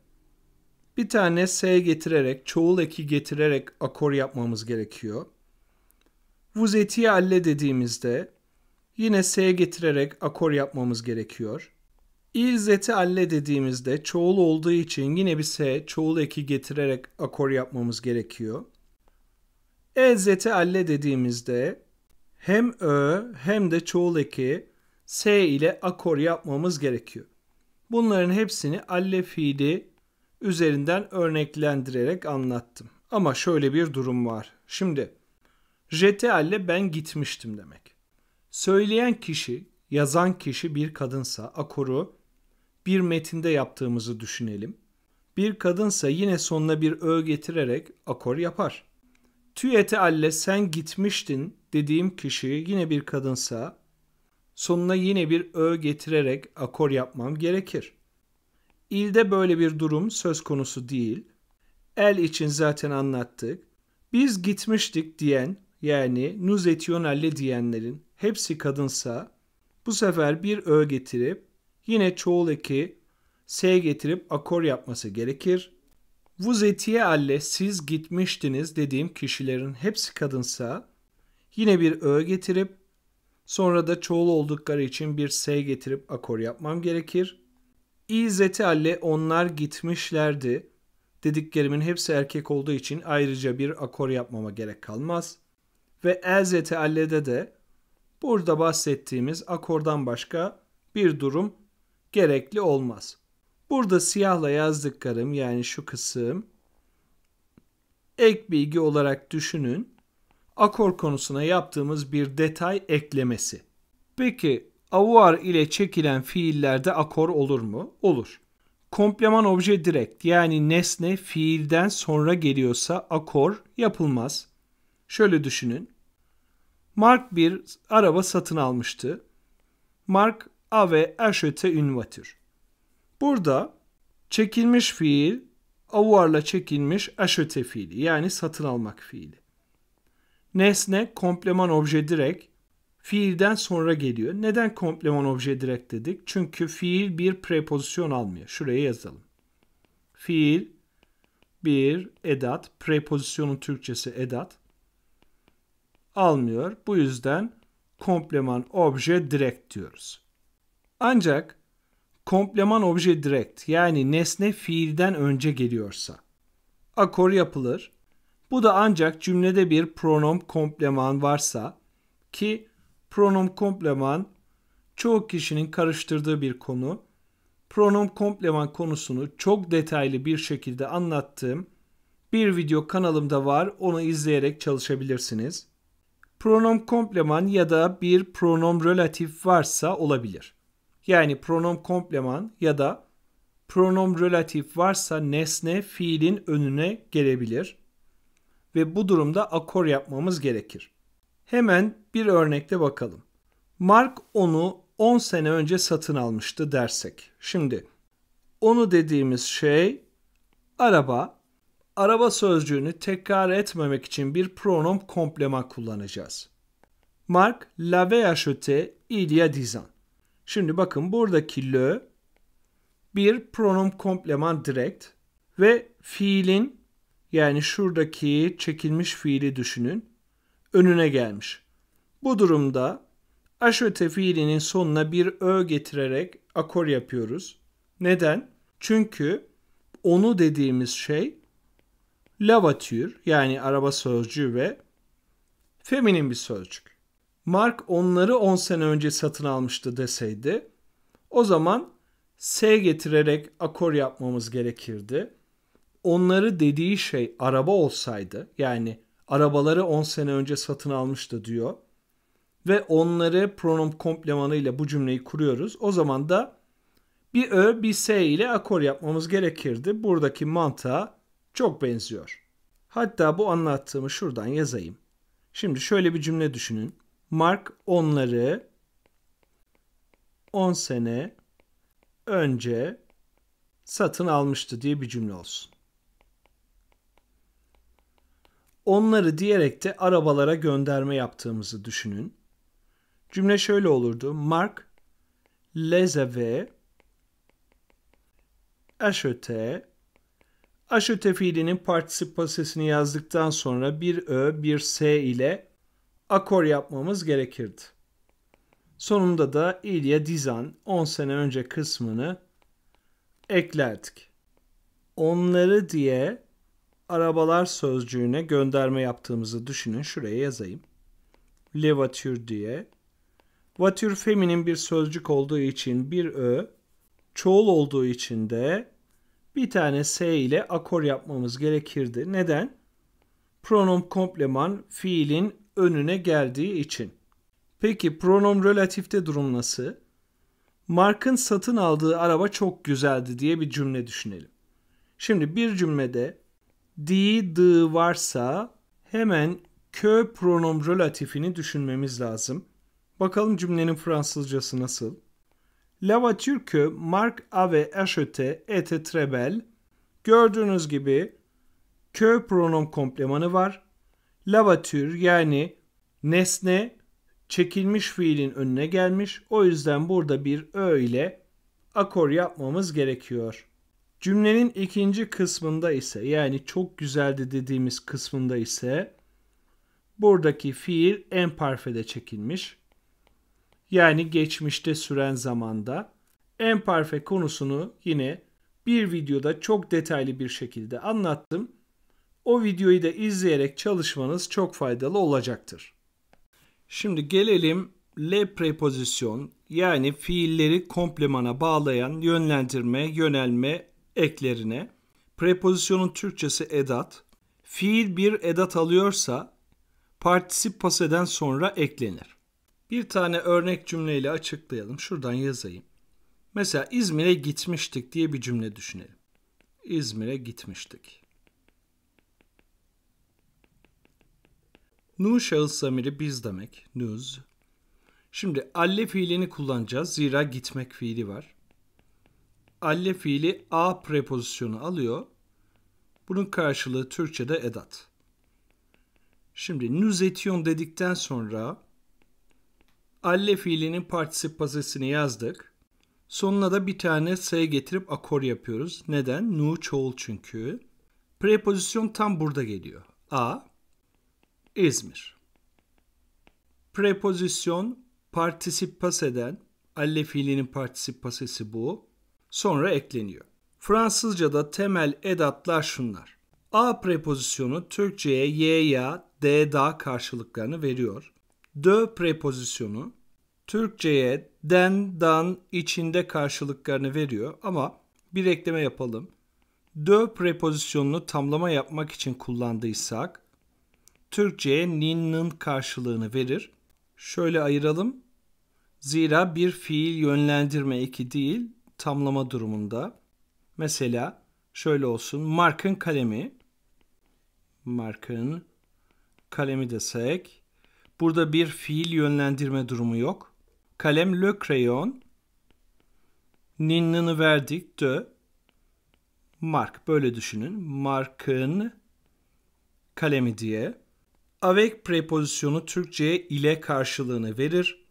Speaker 1: bir tane S getirerek, çoğul eki getirerek akor yapmamız gerekiyor. Vuzetialle dediğimizde yine S getirerek akor yapmamız gerekiyor. İzzeti alle dediğimizde çoğul olduğu için yine bir S çoğul eki getirerek akor yapmamız gerekiyor. İzzeti e alle dediğimizde hem ö hem de çoğul eki S ile akor yapmamız gerekiyor. Bunların hepsini alle fiili üzerinden örneklendirerek anlattım. Ama şöyle bir durum var. Şimdi jete alle ben gitmiştim demek. Söyleyen kişi, yazan kişi bir kadınsa akoru bir metinde yaptığımızı düşünelim. Bir kadınsa yine sonuna bir ö getirerek akor yapar. Tüyete alle sen gitmiştin dediğim kişi yine bir kadınsa sonuna yine bir ö getirerek akor yapmam gerekir. İlde böyle bir durum söz konusu değil. El için zaten anlattık. Biz gitmiştik diyen yani nuz etiyonalle diyenlerin hepsi kadınsa bu sefer bir ö getirip Yine çoğul eki S getirip akor yapması gerekir. Vous étiez alle siz gitmiştiniz dediğim kişilerin hepsi kadınsa yine bir ö getirip sonra da çoğul oldukları için bir s getirip akor yapmam gerekir. İzeti alle onlar gitmişlerdi dediklerimin hepsi erkek olduğu için ayrıca bir akor yapmama gerek kalmaz. Ve ezeti allede de burada bahsettiğimiz akordan başka bir durum gerekli olmaz. Burada siyahla yazdıklarım yani şu kısım ek bilgi olarak düşünün. Akor konusuna yaptığımız bir detay eklemesi. Peki avoir ile çekilen fiillerde akor olur mu? Olur. Kompleman obje direkt yani nesne fiilden sonra geliyorsa akor yapılmaz. Şöyle düşünün. Mark bir araba satın almıştı. Mark avait acheté une voiture. Burada çekilmiş fiil avuarla çekilmiş acheter fiili yani satın almak fiili. Nesne kompleman obje direkt fiilden sonra geliyor. Neden kompleman obje direkt dedik? Çünkü fiil bir prepozisyon almıyor. Şuraya yazalım. Fiil bir edat, prepozisyonun Türkçesi edat almıyor. Bu yüzden kompleman obje direkt diyoruz. Ancak kompleman obje direkt yani nesne fiilden önce geliyorsa akor yapılır. Bu da ancak cümlede bir pronom kompleman varsa ki pronom kompleman çoğu kişinin karıştırdığı bir konu. Pronom kompleman konusunu çok detaylı bir şekilde anlattığım bir video kanalımda var. Onu izleyerek çalışabilirsiniz. Pronom kompleman ya da bir pronom relatif varsa olabilir yani pronom kompleman ya da pronom relatif varsa nesne fiilin önüne gelebilir ve bu durumda akor yapmamız gerekir. Hemen bir örnekte bakalım. Mark onu 10 sene önce satın almıştı dersek. Şimdi onu dediğimiz şey araba. Araba sözcüğünü tekrar etmemek için bir pronom kompleman kullanacağız. Mark l'avait acheté il y a 10 ans. Şimdi bakın buradaki le bir pronom kompleman direkt ve fiilin yani şuradaki çekilmiş fiili düşünün önüne gelmiş. Bu durumda aşöte fiilinin sonuna bir ö getirerek akor yapıyoruz. Neden? Çünkü onu dediğimiz şey lavatür yani araba sözcüğü ve feminin bir sözcük. Mark onları 10 sene önce satın almıştı deseydi o zaman S getirerek akor yapmamız gerekirdi. Onları dediği şey araba olsaydı yani arabaları 10 sene önce satın almıştı diyor ve onları pronom komplemanı ile bu cümleyi kuruyoruz. O zaman da bir ö bir s ile akor yapmamız gerekirdi. Buradaki mantığa çok benziyor. Hatta bu anlattığımı şuradan yazayım. Şimdi şöyle bir cümle düşünün. Mark onları 10 on sene önce satın almıştı diye bir cümle olsun. Onları diyerek de arabalara gönderme yaptığımızı düşünün. Cümle şöyle olurdu. Mark les avait acheté acheté fiilinin partisip yazdıktan sonra bir ö bir s ile akor yapmamız gerekirdi. Sonunda da İlya Dizan 10 sene önce kısmını eklerdik. Onları diye arabalar sözcüğüne gönderme yaptığımızı düşünün. Şuraya yazayım. Levatür diye. Vatür feminin bir sözcük olduğu için bir ö, çoğul olduğu için de bir tane s ile akor yapmamız gerekirdi. Neden? Pronom kompleman fiilin önüne geldiği için. Peki pronom relatifte durum nasıl? Mark'ın satın aldığı araba çok güzeldi diye bir cümle düşünelim. Şimdi bir cümlede di, di varsa hemen kö pronom relatifini düşünmemiz lazım. Bakalım cümlenin Fransızcası nasıl? La voiture que Marc avait acheté était très belle. Gördüğünüz gibi kö pronom komplemanı var lavatür yani nesne çekilmiş fiilin önüne gelmiş. O yüzden burada bir ö ile akor yapmamız gerekiyor. Cümlenin ikinci kısmında ise yani çok güzeldi dediğimiz kısmında ise buradaki fiil emparfede çekilmiş. Yani geçmişte süren zamanda emparfe konusunu yine bir videoda çok detaylı bir şekilde anlattım. O videoyu da izleyerek çalışmanız çok faydalı olacaktır. Şimdi gelelim le prepozisyon yani fiilleri komplemana bağlayan yönlendirme, yönelme eklerine. Prepozisyonun Türkçesi edat. Fiil bir edat alıyorsa partisip paseden sonra eklenir. Bir tane örnek cümleyle açıklayalım. Şuradan yazayım. Mesela İzmir'e gitmiştik diye bir cümle düşünelim. İzmir'e gitmiştik. Nu şahıs zamiri biz demek. Nuz. Şimdi alle fiilini kullanacağız. Zira gitmek fiili var. Alle fiili a prepozisyonu alıyor. Bunun karşılığı Türkçe'de edat. Şimdi nüzetiyon dedikten sonra alle fiilinin partisip pasesini yazdık. Sonuna da bir tane s getirip akor yapıyoruz. Neden? Nu çoğul çünkü. Prepozisyon tam burada geliyor. A İzmir. Prepozisyon partisip eden, alle fiilinin partisip bu, sonra ekleniyor. Fransızca'da temel edatlar şunlar. A prepozisyonu Türkçe'ye ye ya, de da karşılıklarını veriyor. d prepozisyonu Türkçe'ye den, dan, içinde karşılıklarını veriyor ama bir ekleme yapalım. d prepozisyonunu tamlama yapmak için kullandıysak Türkçe'ye nin'nin karşılığını verir. Şöyle ayıralım. Zira bir fiil yönlendirme eki değil, tamlama durumunda. Mesela şöyle olsun. Mark'ın kalemi. Mark'ın kalemi desek. Burada bir fiil yönlendirme durumu yok. Kalem le crayon. Ninnini verdik de. Mark böyle düşünün. Mark'ın kalemi diye. Avec prepozisyonu Türkçe'ye ile karşılığını verir.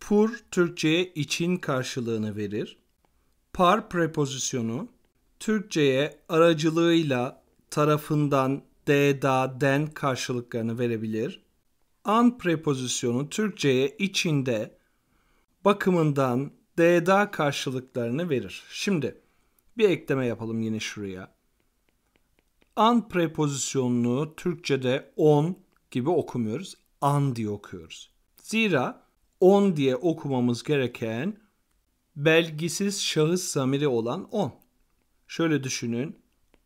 Speaker 1: Pour Türkçe'ye için karşılığını verir. Par prepozisyonu Türkçe'ye aracılığıyla tarafından, de, da, den karşılıklarını verebilir. An prepozisyonu Türkçe'ye içinde, bakımından, de, da karşılıklarını verir. Şimdi bir ekleme yapalım yine şuraya. An prepozisyonunu Türkçe'de on gibi okumuyoruz. An diye okuyoruz. Zira on diye okumamız gereken belgisiz şahıs zamiri olan on. Şöyle düşünün.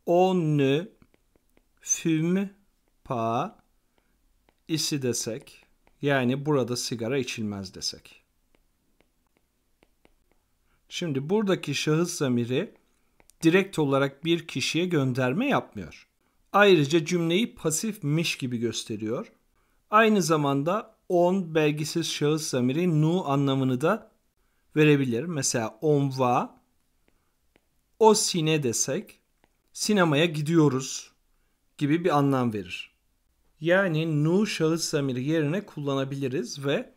Speaker 1: On ne pa isi desek yani burada sigara içilmez desek. Şimdi buradaki şahıs zamiri direkt olarak bir kişiye gönderme yapmıyor. Ayrıca cümleyi pasifmiş gibi gösteriyor. Aynı zamanda on belgisiz şahıs zamiri nu anlamını da verebilir. Mesela on va o sine desek sinemaya gidiyoruz gibi bir anlam verir. Yani nu şahıs zamiri yerine kullanabiliriz ve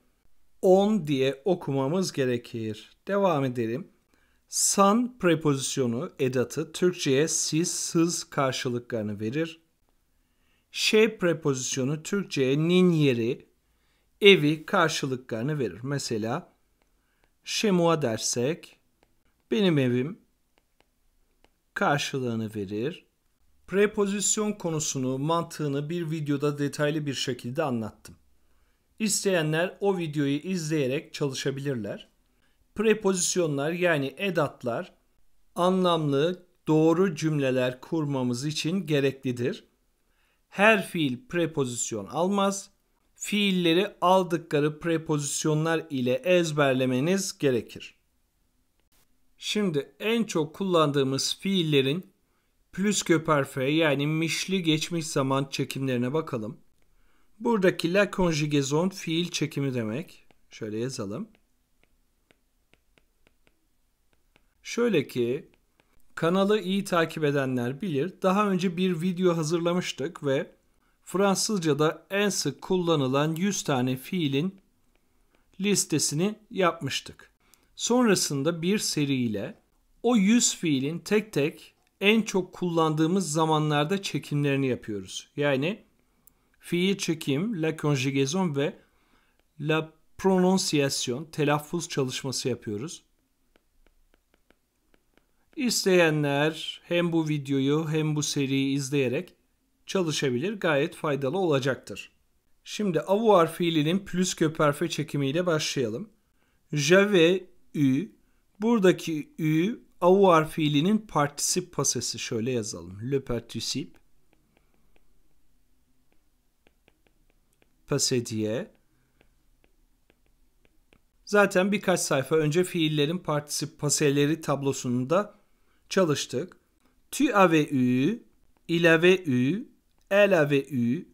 Speaker 1: on diye okumamız gerekir. Devam edelim. San prepozisyonu edatı Türkçe'ye siz, sız karşılıklarını verir. Şey prepozisyonu Türkçe'ye nin yeri, evi karşılıklarını verir. Mesela şemua dersek benim evim karşılığını verir. Prepozisyon konusunu, mantığını bir videoda detaylı bir şekilde anlattım. İsteyenler o videoyu izleyerek çalışabilirler prepozisyonlar yani edatlar anlamlı doğru cümleler kurmamız için gereklidir. Her fiil prepozisyon almaz. Fiilleri aldıkları prepozisyonlar ile ezberlemeniz gerekir. Şimdi en çok kullandığımız fiillerin plüsköperfe yani mişli geçmiş zaman çekimlerine bakalım. Buradaki la conjugaison fiil çekimi demek. Şöyle yazalım. Şöyle ki kanalı iyi takip edenler bilir. Daha önce bir video hazırlamıştık ve Fransızca'da en sık kullanılan 100 tane fiilin listesini yapmıştık. Sonrasında bir seriyle o 100 fiilin tek tek en çok kullandığımız zamanlarda çekimlerini yapıyoruz. Yani fiil çekim, la conjugaison ve la prononciation telaffuz çalışması yapıyoruz. İsteyenler hem bu videoyu hem bu seriyi izleyerek çalışabilir gayet faydalı olacaktır. Şimdi avoir fiilinin plus köperfe çekimiyle başlayalım. J'avais eu. Buradaki ü avoir fiilinin partisip pasesi şöyle yazalım. Le particip passé diye. Zaten birkaç sayfa önce fiillerin partisip paseleri tablosunda çalıştık. Tu avais eu, il avait eu, elle avait eu,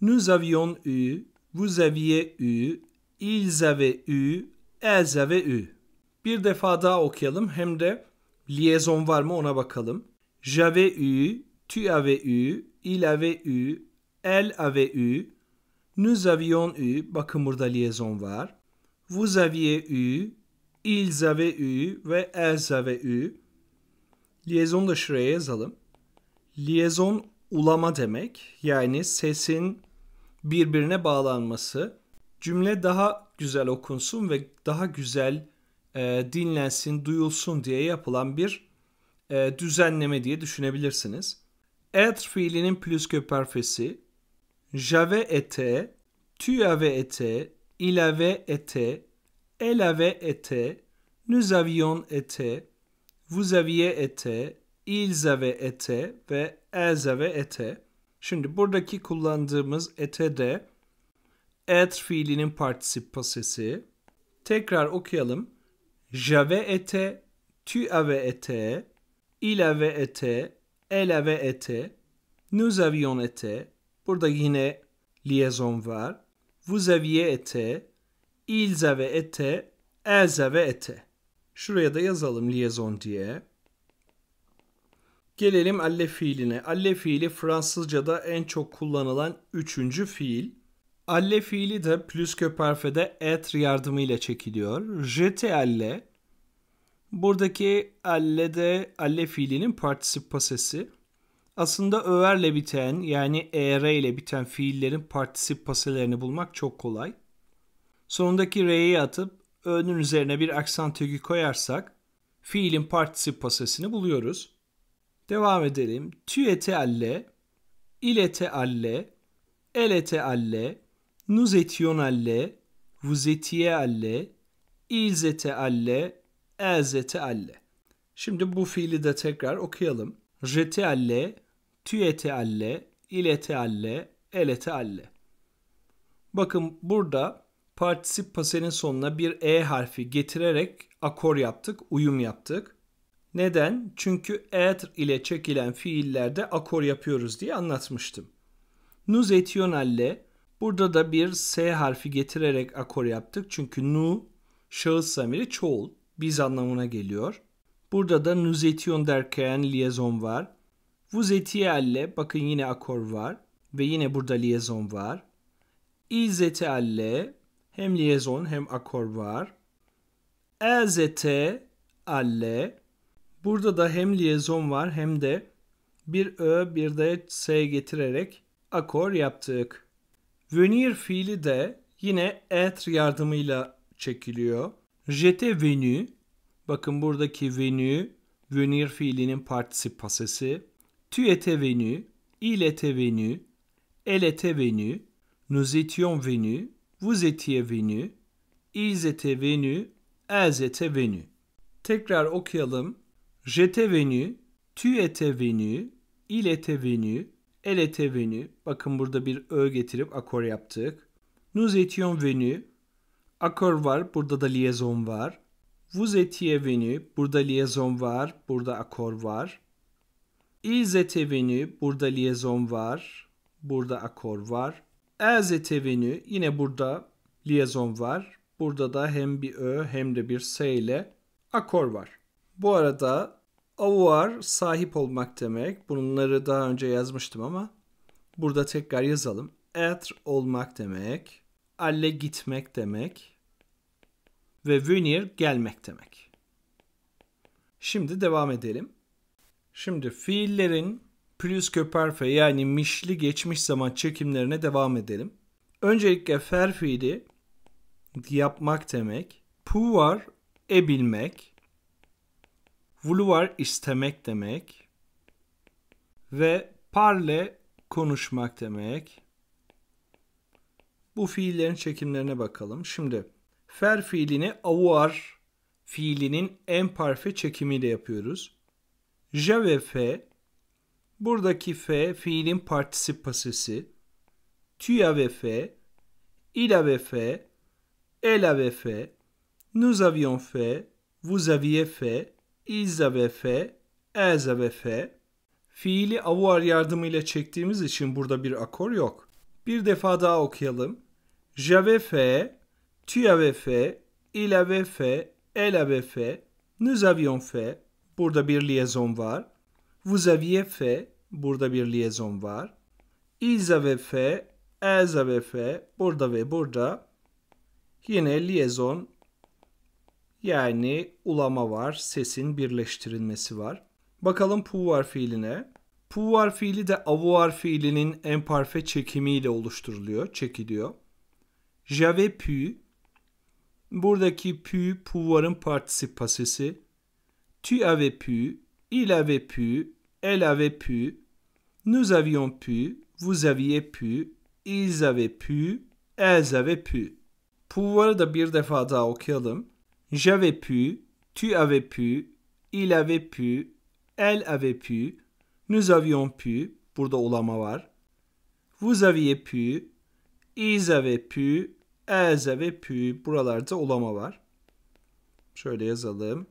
Speaker 1: nous avions eu, vous aviez eu, ils avaient eu, elles avaient eu. Bir defa daha okuyalım hem de liaison var mı ona bakalım. J'avais eu, tu avais eu, il avait eu, elle avait eu, nous avions eu, bakın burada liaison var. Vous aviez eu, ils avaient eu ve elles avaient eu. Liaison'u da şuraya yazalım. Liaison ulama demek. Yani sesin birbirine bağlanması. Cümle daha güzel okunsun ve daha güzel e, dinlensin, duyulsun diye yapılan bir e, düzenleme diye düşünebilirsiniz. Être fiilinin plus que parfesi, j'avais été, tu avais été, il avait été, elle avait été, nous avions été, vous aviez été, ils avaient été ve elles avaient été. Şimdi buradaki kullandığımız ete de être fiilinin partisip pasesi. Tekrar okuyalım. J'avais été, tu avais été, il avait été, elle avait été, nous avions été. Burada yine liaison var. Vous aviez été, ils avaient été, elles avaient été. Şuraya da yazalım liaison diye. Gelelim alle fiiline. Alle fiili Fransızca'da en çok kullanılan üçüncü fiil. Alle fiili de plusque que parfe'de être yardımıyla çekiliyor. Jete alle. Buradaki alle de alle fiilinin partisip pasesi. Aslında överle biten yani er ile biten fiillerin partisip paselerini bulmak çok kolay. Sonundaki re'yi atıp Önün üzerine bir aksan tökü koyarsak fiilin particip pasesini buluyoruz. Devam edelim. Tü Tüete alle, ilete alle, elete alle, nuzetion alle, vuzetiye alle, izete alle, ezete alle. Şimdi bu fiili de tekrar okuyalım. Jete alle, tüete alle, ilete alle, elete alle. Bakın burada partisip paselin sonuna bir e harfi getirerek akor yaptık, uyum yaptık. Neden? Çünkü être ile çekilen fiillerde akor yapıyoruz diye anlatmıştım. Nous etionalle burada da bir s harfi getirerek akor yaptık. Çünkü nu şahıs zamiri çoğul, biz anlamına geliyor. Burada da nous etion derken liaison var. Vous etiealle bakın yine akor var ve yine burada liaison var. Ils etiealle hem liyezon hem akor var. Ezete alle. Burada da hem liyezon var hem de bir ö bir de s getirerek akor yaptık. Venir fiili de yine être yardımıyla çekiliyor. Jete venu. Bakın buradaki venu venir fiilinin partisip pasesi. Tu étais e venu, il était venu, elle était venue, nous étions venus, Vous étiez venu, ils étaient venus, elles étaient venues. Tekrar okuyalım. J'étais venu, tu étais venu, il était venu, elle était venue. Bakın burada bir ö getirip akor yaptık. Nous étions venus. Akor var, burada da liaison var. Vous étiez venu, burada liaison var, burada akor var. Ils étaient venus, burada liaison var, burada akor var. Elzet Avenue yine burada liaison var. Burada da hem bir ö hem de bir s ile akor var. Bu arada avoir sahip olmak demek. Bunları daha önce yazmıştım ama burada tekrar yazalım. Être olmak demek. Alle gitmek demek. Ve venir gelmek demek. Şimdi devam edelim. Şimdi fiillerin Plus köperfe yani mişli geçmiş zaman çekimlerine devam edelim. Öncelikle fer fiili yapmak demek. Pu var ebilmek. Vulu istemek demek. Ve parle konuşmak demek. Bu fiillerin çekimlerine bakalım. Şimdi fer fiilini avuar fiilinin en parfe çekimiyle yapıyoruz. Je ve fe Buradaki f fiilin partisipasisi. Tüya ve f, ila ve f, ela ve f, nous avions f", vous aviez f", ils avaient f", elles avaient fait. Fiili avuar yardımıyla çektiğimiz için burada bir akor yok. Bir defa daha okuyalım. J'avais fait, tu avais fait, il avait fait, elle avait fait, nous avions fait. Burada bir liaison var. Vous aviez fait, Burada bir liyezon var. İza ve f, eza ve f, burada ve burada yine liyezon yani ulama var, sesin birleştirilmesi var. Bakalım puvar fiiline. Puvar fiili de avoir fiilinin emparfe çekimiyle oluşturuluyor, çekiliyor. J'avais pu, buradaki pu pouvoir'ın partisip pasisi. Tu avais pu, il avait pu, elle avait pu, Nous avions pu, vous aviez pu, ils avaient pu, elles avaient pu. Pou'ları da bir defa daha okuyalım. J'avais pu, tu avais pu, il avait pu, elle avait pu, nous avions pu, burada olama var. Vous aviez pu, ils avaient pu, elles avaient pu, buralarda olama var. Şöyle yazalım.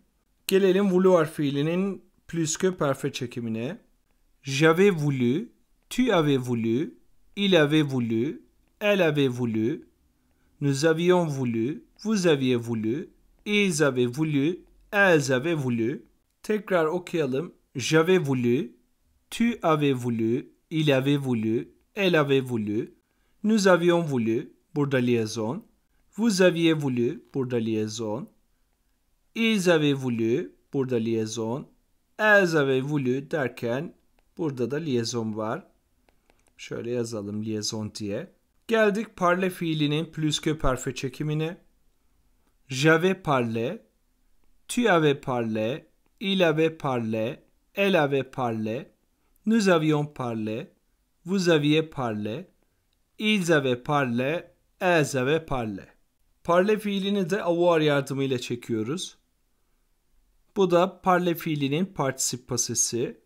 Speaker 1: Gelelim vouloir fiilinin plus que parfait çekimine. J'avais voulu, tu avais voulu, il avait voulu, elle avait voulu, nous avions voulu, vous aviez voulu, ils avaient voulu, elles avaient voulu. Tekrar okuyalım. J'avais voulu, tu avais voulu, il avait voulu, elle avait voulu, nous avions voulu, burada liaison, vous aviez voulu, burada liaison, ils avaient voulu, burada liaison, elles avaient voulu derken Burada da liaison var. Şöyle yazalım liaison diye. Geldik parle fiilinin plus que çekimine. J'avais parlé, tu avais parlé, il avait parlé, elle avait parlé, nous avions parlé, vous aviez parlé, ils avaient parlé, elles avaient parlé. Parle fiilini de avoir yardımıyla çekiyoruz. Bu da parle fiilinin partisip pasesi.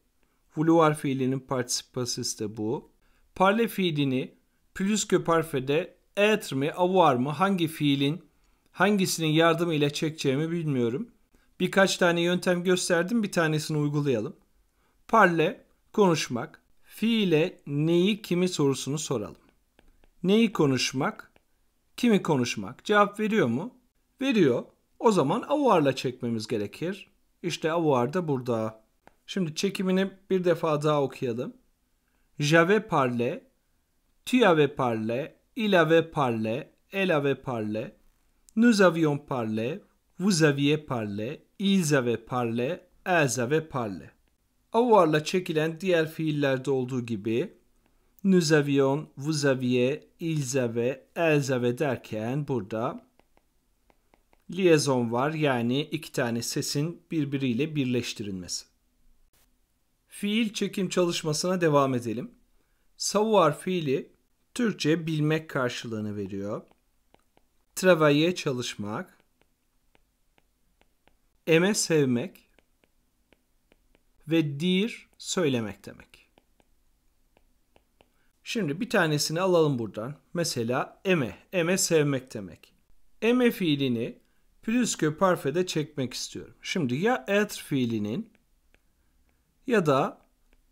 Speaker 1: Vouloir fiilinin participasısı da bu. Parle fiilini pluskö parfede être mi, avoir mı, hangi fiilin hangisinin yardımıyla çekeceğimi bilmiyorum. Birkaç tane yöntem gösterdim, bir tanesini uygulayalım. Parle, konuşmak. Fiile neyi, kimi sorusunu soralım. Neyi konuşmak? Kimi konuşmak? Cevap veriyor mu? Veriyor. O zaman avoir'la çekmemiz gerekir. İşte avoir da burada. Şimdi çekimini bir defa daha okuyalım. J'avais parlé, tu avais parlé, il avait parlé, elle avait parlé, nous avions parlé, vous aviez parlé, ils avaient parlé, elles avaient parlé. Avarla çekilen diğer fiillerde olduğu gibi nous avions, vous aviez, ils avaient, elles avaient derken burada liaison var yani iki tane sesin birbiriyle birleştirilmesi fiil çekim çalışmasına devam edelim. Savoir fiili Türkçe bilmek karşılığını veriyor. Travailler çalışmak. Eme sevmek. Ve dir söylemek demek. Şimdi bir tanesini alalım buradan. Mesela eme. Eme sevmek demek. Eme fiilini plusque parfede çekmek istiyorum. Şimdi ya et fiilinin ya da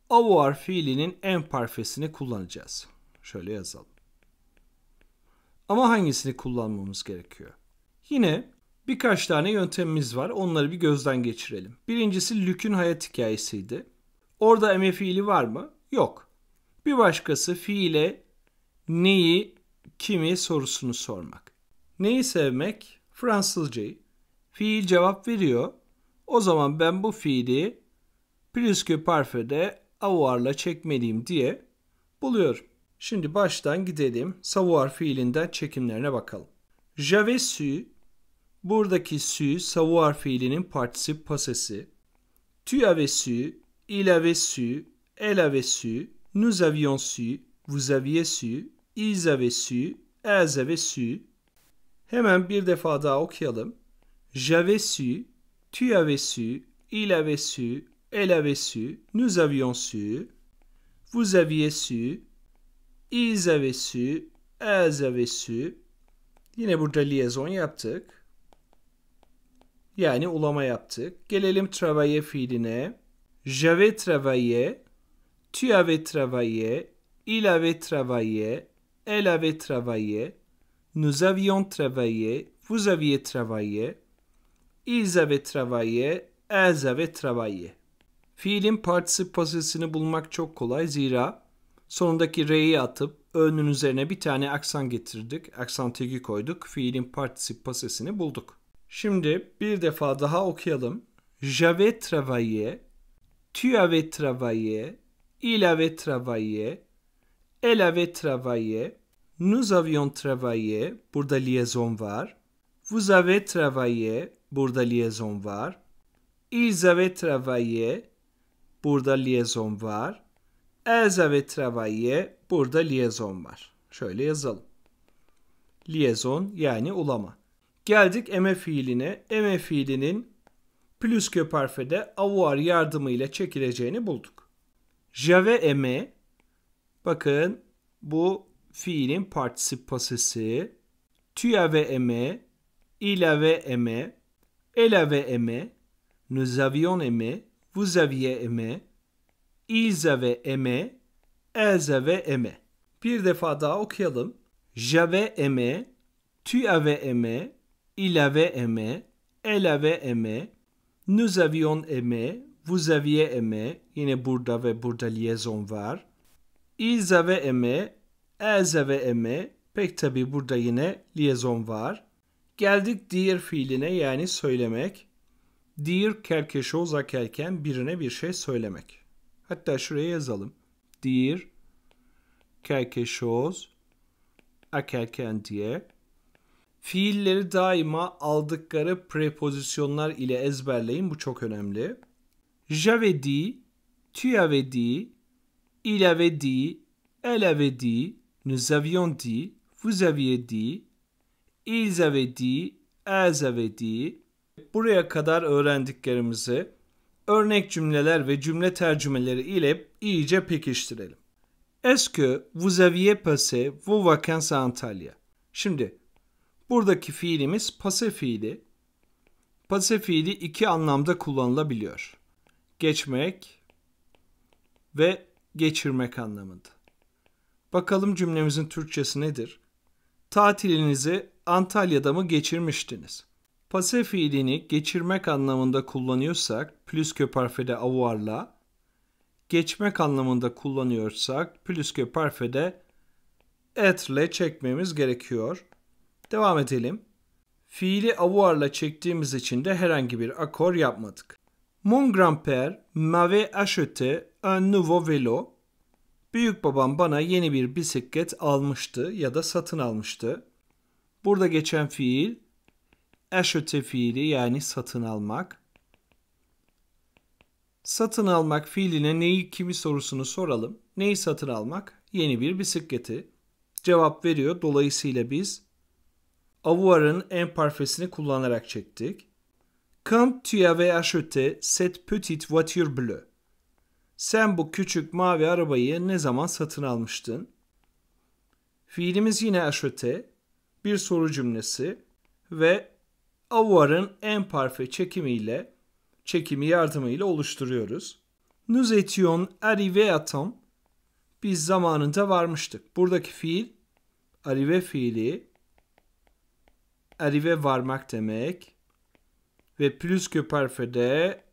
Speaker 1: avoir fiilinin en parfesini kullanacağız. Şöyle yazalım. Ama hangisini kullanmamız gerekiyor? Yine birkaç tane yöntemimiz var. Onları bir gözden geçirelim. Birincisi Lük'ün hayat hikayesiydi. Orada eme fiili var mı? Yok. Bir başkası fiile neyi, kimi sorusunu sormak. Neyi sevmek? Fransızcayı. Fiil cevap veriyor. O zaman ben bu fiili Prisque parfede avuarla çekmeliyim diye buluyorum. Şimdi baştan gidelim. Savoir fiilinden çekimlerine bakalım. J'avais su. Buradaki su savoir fiilinin particip pasesi. Tu avais su. Il avait su. Elle avait su. Nous avions su. Vous aviez su. Ils avaient su. Elles avaient su. Hemen bir defa daha okuyalım. J'avais su. Tu avais su. Il avait su elle avait su, nous avions su, vous aviez su, ils avaient su, elles avaient su. Yine burada liaison yaptık. Yani ulama yaptık. Gelelim travailler fiiline. J'avais travaillé, tu avais travaillé, il avait travaillé, elle avait travaillé, nous avions travaillé, vous aviez travaillé, ils avaient travaillé, elles avaient travaillé. Fiilin partisip pasifini bulmak çok kolay zira sonundaki re'yi atıp önün üzerine bir tane aksan getirdik. Aksan teki koyduk. Fiilin partisip pasifini bulduk. Şimdi bir defa daha okuyalım. J'avais travaillé, tu avais travaillé, il avait travaillé, elle avait travaillé, nous avions travaillé, burada liaison var. Vous avez travaillé, burada liaison var. Ils avaient travaillé, Burada liaison var. Elles ve travaillé. Burada liaison var. Şöyle yazalım. Liaison yani ulama. Geldik eme fiiline. Eme fiilinin plus que parfede avoir yardımıyla çekileceğini bulduk. Jave eme bakın bu fiilin partisip pasesi. Tu avais aimé, il avait aimé, elle avait aimé, nous avions aimé, vous aviez aimé, ils avaient aimé, elles avaient e aimé. Bir defa daha okuyalım. J'avais aimé, tu avais aimé, il avait aimé, elle avait aimé, nous avions aimé, vous aviez aimé. Yine burada ve burada liaison var. Ils avaient aimé, elles avaient e aimé. Pek tabi burada yine liaison var. Geldik diğer fiiline yani söylemek. Dire quelque chose à birine bir şey söylemek. Hatta şuraya yazalım. Dire quelque chose à diye Fiilleri daima aldıkları prepozisyonlar ile ezberleyin. Bu çok önemli. J'avais dit, tu avais dit, il avait dit, elle avait dit, nous avions dit, vous aviez dit, ils avaient dit, elles avaient dit, buraya kadar öğrendiklerimizi örnek cümleler ve cümle tercümeleri ile iyice pekiştirelim. Est-ce que vous aviez passé vos vacances à Antalya? Şimdi buradaki fiilimiz pase fiili. Pase fiili iki anlamda kullanılabiliyor. Geçmek ve geçirmek anlamında. Bakalım cümlemizin Türkçesi nedir? Tatilinizi Antalya'da mı geçirmiştiniz? Pase fiilini geçirmek anlamında kullanıyorsak plus köparfede avoirla. geçmek anlamında kullanıyorsak plus köparfede etle çekmemiz gerekiyor. Devam edelim. Fiili avoirla çektiğimiz için de herhangi bir akor yapmadık. Mon grand-père m'avait acheté un nouveau vélo. Büyük babam bana yeni bir bisiklet almıştı ya da satın almıştı. Burada geçen fiil Acheter fiili yani satın almak. Satın almak fiiline neyi kimi sorusunu soralım. Neyi satın almak? Yeni bir bisikleti. Cevap veriyor. Dolayısıyla biz Avuar'ın en parfesini kullanarak çektik. Quand tu avais acheté cette petite voiture bleue. Sen bu küçük mavi arabayı ne zaman satın almıştın? Fiilimiz yine acheté, bir soru cümlesi ve avarın parfe çekimiyle çekimi yardımıyla oluşturuyoruz. Nous étions arrivés à Biz zamanında varmıştık. Buradaki fiil arrive fiili arrive varmak demek ve plus que parfede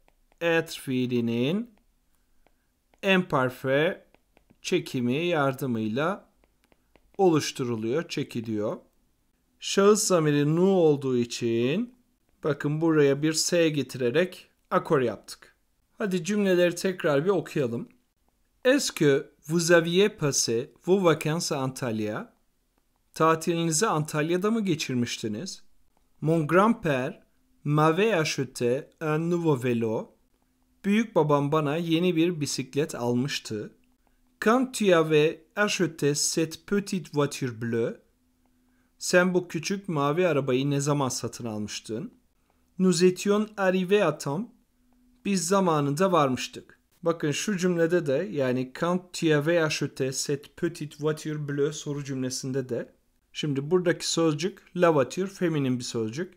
Speaker 1: être fiilinin en emparfe çekimi yardımıyla oluşturuluyor, çekiliyor. Şahıs zamiri nu olduğu için bakın buraya bir s getirerek akor yaptık. Hadi cümleleri tekrar bir okuyalım. Eskü ce que vous aviez passé vos vacances Antalya? Tatilinizi Antalya'da mı geçirmiştiniz? Mon grand-père m'avait acheté un nouveau vélo. Büyük babam bana yeni bir bisiklet almıştı. Quand tu avais acheté cette petite voiture bleue, sen bu küçük mavi arabayı ne zaman satın almıştın? Nous étions arrivés à temps. Biz zamanında varmıştık. Bakın şu cümlede de yani quand tu avais acheté cette petite voiture bleue soru cümlesinde de şimdi buradaki sözcük la voiture feminin bir sözcük.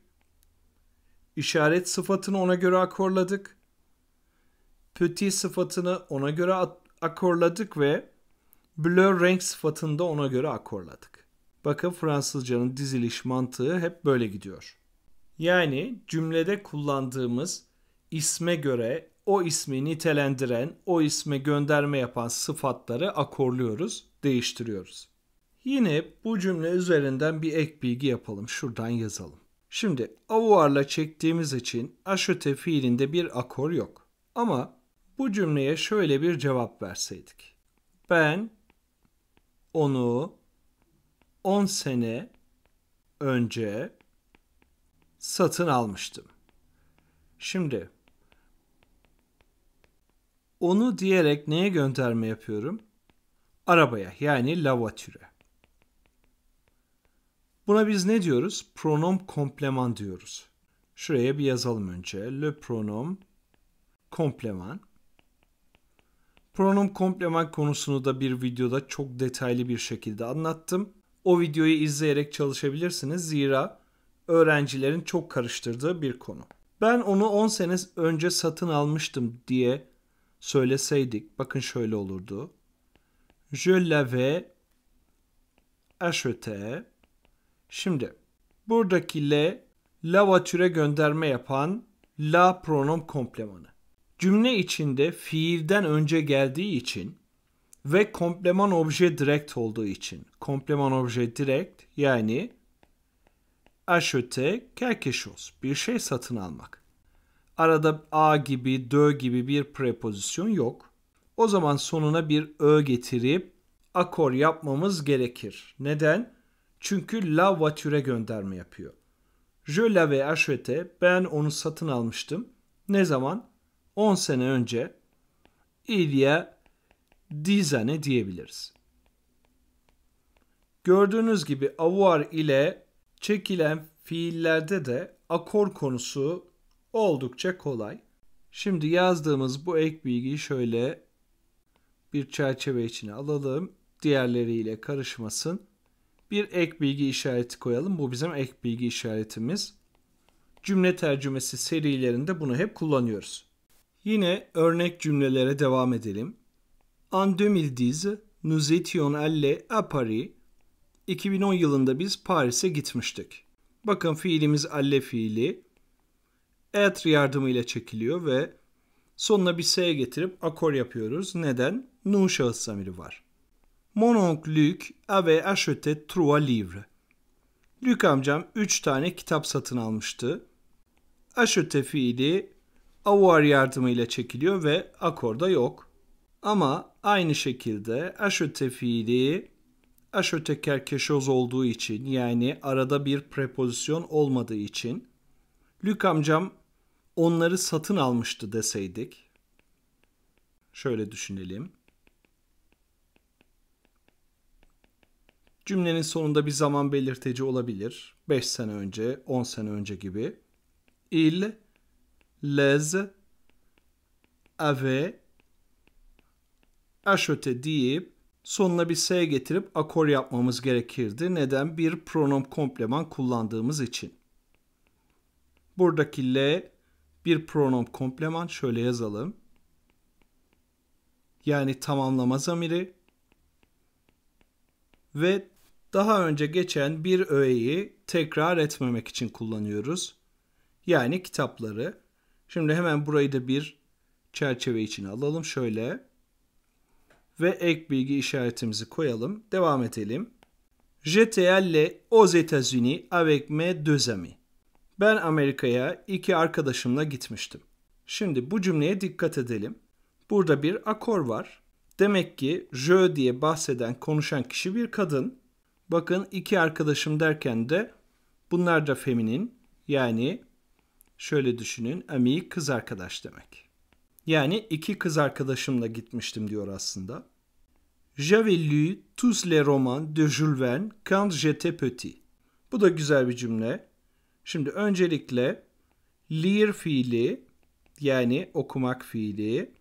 Speaker 1: İşaret sıfatını ona göre akorladık. Petit sıfatını ona göre akorladık ve bleu renk sıfatını da ona göre akorladık. Bakın Fransızcanın diziliş mantığı hep böyle gidiyor. Yani cümlede kullandığımız isme göre o ismi nitelendiren, o isme gönderme yapan sıfatları akorluyoruz, değiştiriyoruz. Yine bu cümle üzerinden bir ek bilgi yapalım. Şuradan yazalım. Şimdi avuarla çektiğimiz için aşöte fiilinde bir akor yok. Ama bu cümleye şöyle bir cevap verseydik. Ben onu 10 sene önce satın almıştım. Şimdi onu diyerek neye gönderme yapıyorum? Arabaya yani lavatüre. Buna biz ne diyoruz? Pronom kompleman diyoruz. Şuraya bir yazalım önce. Le pronom kompleman. Pronom kompleman konusunu da bir videoda çok detaylı bir şekilde anlattım o videoyu izleyerek çalışabilirsiniz. Zira öğrencilerin çok karıştırdığı bir konu. Ben onu 10 sene önce satın almıştım diye söyleseydik bakın şöyle olurdu. Je l'avais acheté. Şimdi buradaki le la voiture'e gönderme yapan la pronom komplemanı. Cümle içinde fiilden önce geldiği için ve kompleman obje direkt olduğu için. Kompleman obje direkt yani acheter quelque chose bir şey satın almak. Arada a gibi, dö gibi bir prepozisyon yok. O zaman sonuna bir ö getirip akor yapmamız gerekir. Neden? Çünkü la voiture gönderme yapıyor. Je l'avais acheté. Ben onu satın almıştım. Ne zaman? 10 sene önce. Il y a dizane diyebiliriz. Gördüğünüz gibi avuar ile çekilen fiillerde de akor konusu oldukça kolay. Şimdi yazdığımız bu ek bilgiyi şöyle bir çerçeve içine alalım. Diğerleriyle karışmasın. Bir ek bilgi işareti koyalım. Bu bizim ek bilgi işaretimiz. Cümle tercümesi serilerinde bunu hep kullanıyoruz. Yine örnek cümlelere devam edelim. En 2010 nous étions allés à Paris. 2010 yılında biz Paris'e gitmiştik. Bakın fiilimiz alle fiili être yardımıyla çekiliyor ve sonuna bir s'ye getirip akor yapıyoruz. Neden? Nu şahıs zamiri var. Mon oncle Luc avait acheté trois livres. Luc amcam 3 tane kitap satın almıştı. Acheté fiili avoir yardımıyla çekiliyor ve akorda yok. Ama aynı şekilde aşöte fiili aşöte kerkeşoz olduğu için yani arada bir prepozisyon olmadığı için Lük amcam onları satın almıştı deseydik. Şöyle düşünelim. Cümlenin sonunda bir zaman belirteci olabilir. 5 sene önce, 10 sene önce gibi. Il, les, avait aş öte deyip sonuna bir s getirip akor yapmamız gerekirdi. Neden? Bir pronom kompleman kullandığımız için. Buradaki l bir pronom kompleman şöyle yazalım. Yani tamamlama zamiri ve daha önce geçen bir öğeyi tekrar etmemek için kullanıyoruz. Yani kitapları. Şimdi hemen burayı da bir çerçeve içine alalım. Şöyle ve ek bilgi işaretimizi koyalım. Devam edelim. J'étais le aux États-Unis avec mes deux amis. Ben Amerika'ya iki arkadaşımla gitmiştim. Şimdi bu cümleye dikkat edelim. Burada bir akor var. Demek ki je diye bahseden konuşan kişi bir kadın. Bakın iki arkadaşım derken de bunlar da feminin yani şöyle düşünün ami kız arkadaş demek. Yani iki kız arkadaşımla gitmiştim diyor aslında. J'avais lu tous les romans de Jules Verne quand j'étais petit. Bu da güzel bir cümle. Şimdi öncelikle lire fiili yani okumak fiili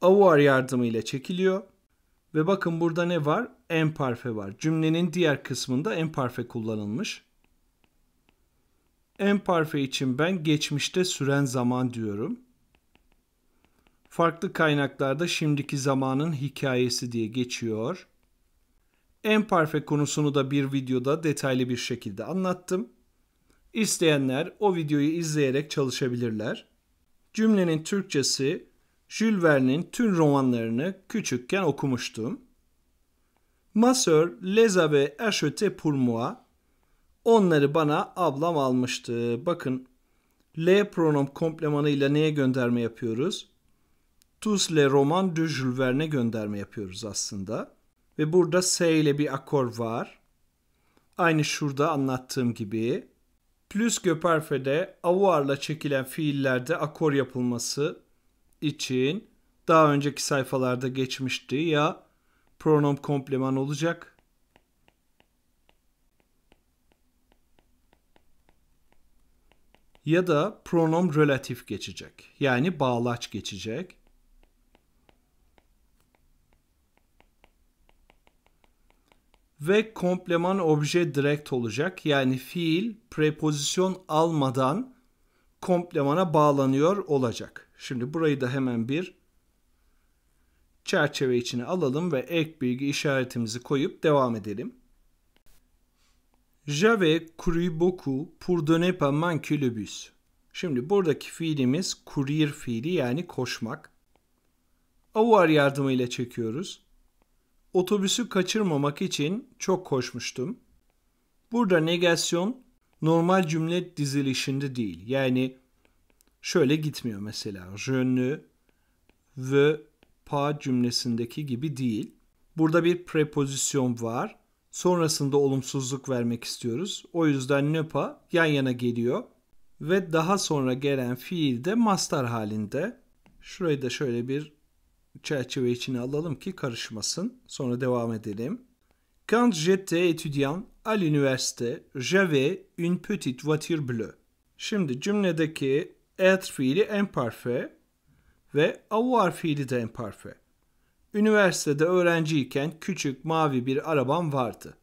Speaker 1: avoir yardımıyla çekiliyor. Ve bakın burada ne var? parfe var. Cümlenin diğer kısmında parfe kullanılmış. Emparfe için ben geçmişte süren zaman diyorum. Farklı kaynaklarda şimdiki zamanın hikayesi diye geçiyor. Emparfe konusunu da bir videoda detaylı bir şekilde anlattım. İsteyenler o videoyu izleyerek çalışabilirler. Cümlenin Türkçesi Jules Verne'in tüm romanlarını küçükken okumuştum. Ma sœur les avait achetés pour moi Onları bana ablam almıştı. Bakın L pronom komplemanıyla neye gönderme yapıyoruz? Tous le roman de Jules Verne gönderme yapıyoruz aslında. Ve burada S ile bir akor var. Aynı şurada anlattığım gibi. Plus göperfede avuarla çekilen fiillerde akor yapılması için daha önceki sayfalarda geçmişti ya pronom kompleman olacak ya da pronom relatif geçecek. Yani bağlaç geçecek. Ve kompleman obje direkt olacak. Yani fiil prepozisyon almadan komplemana bağlanıyor olacak. Şimdi burayı da hemen bir çerçeve içine alalım ve ek bilgi işaretimizi koyup devam edelim. J'avais couru beaucoup pour ne pas manquer le bus. Şimdi buradaki fiilimiz kurir fiili yani koşmak. Avar yardımıyla çekiyoruz. Otobüsü kaçırmamak için çok koşmuştum. Burada negasyon normal cümle dizilişinde değil. Yani şöyle gitmiyor mesela. Je ne ve pa cümlesindeki gibi değil. Burada bir prepozisyon var Sonrasında olumsuzluk vermek istiyoruz. O yüzden nöpa yan yana geliyor ve daha sonra gelen fiil de mastar halinde. Şurayı da şöyle bir çerçeve içine alalım ki karışmasın. Sonra devam edelim. Quand j'étais étudiant à l'université, j'avais une petite voiture bleue. Şimdi cümledeki être fiili imparfait ve avoir fiili de imparfait. Üniversitede öğrenciyken küçük mavi bir arabam vardı.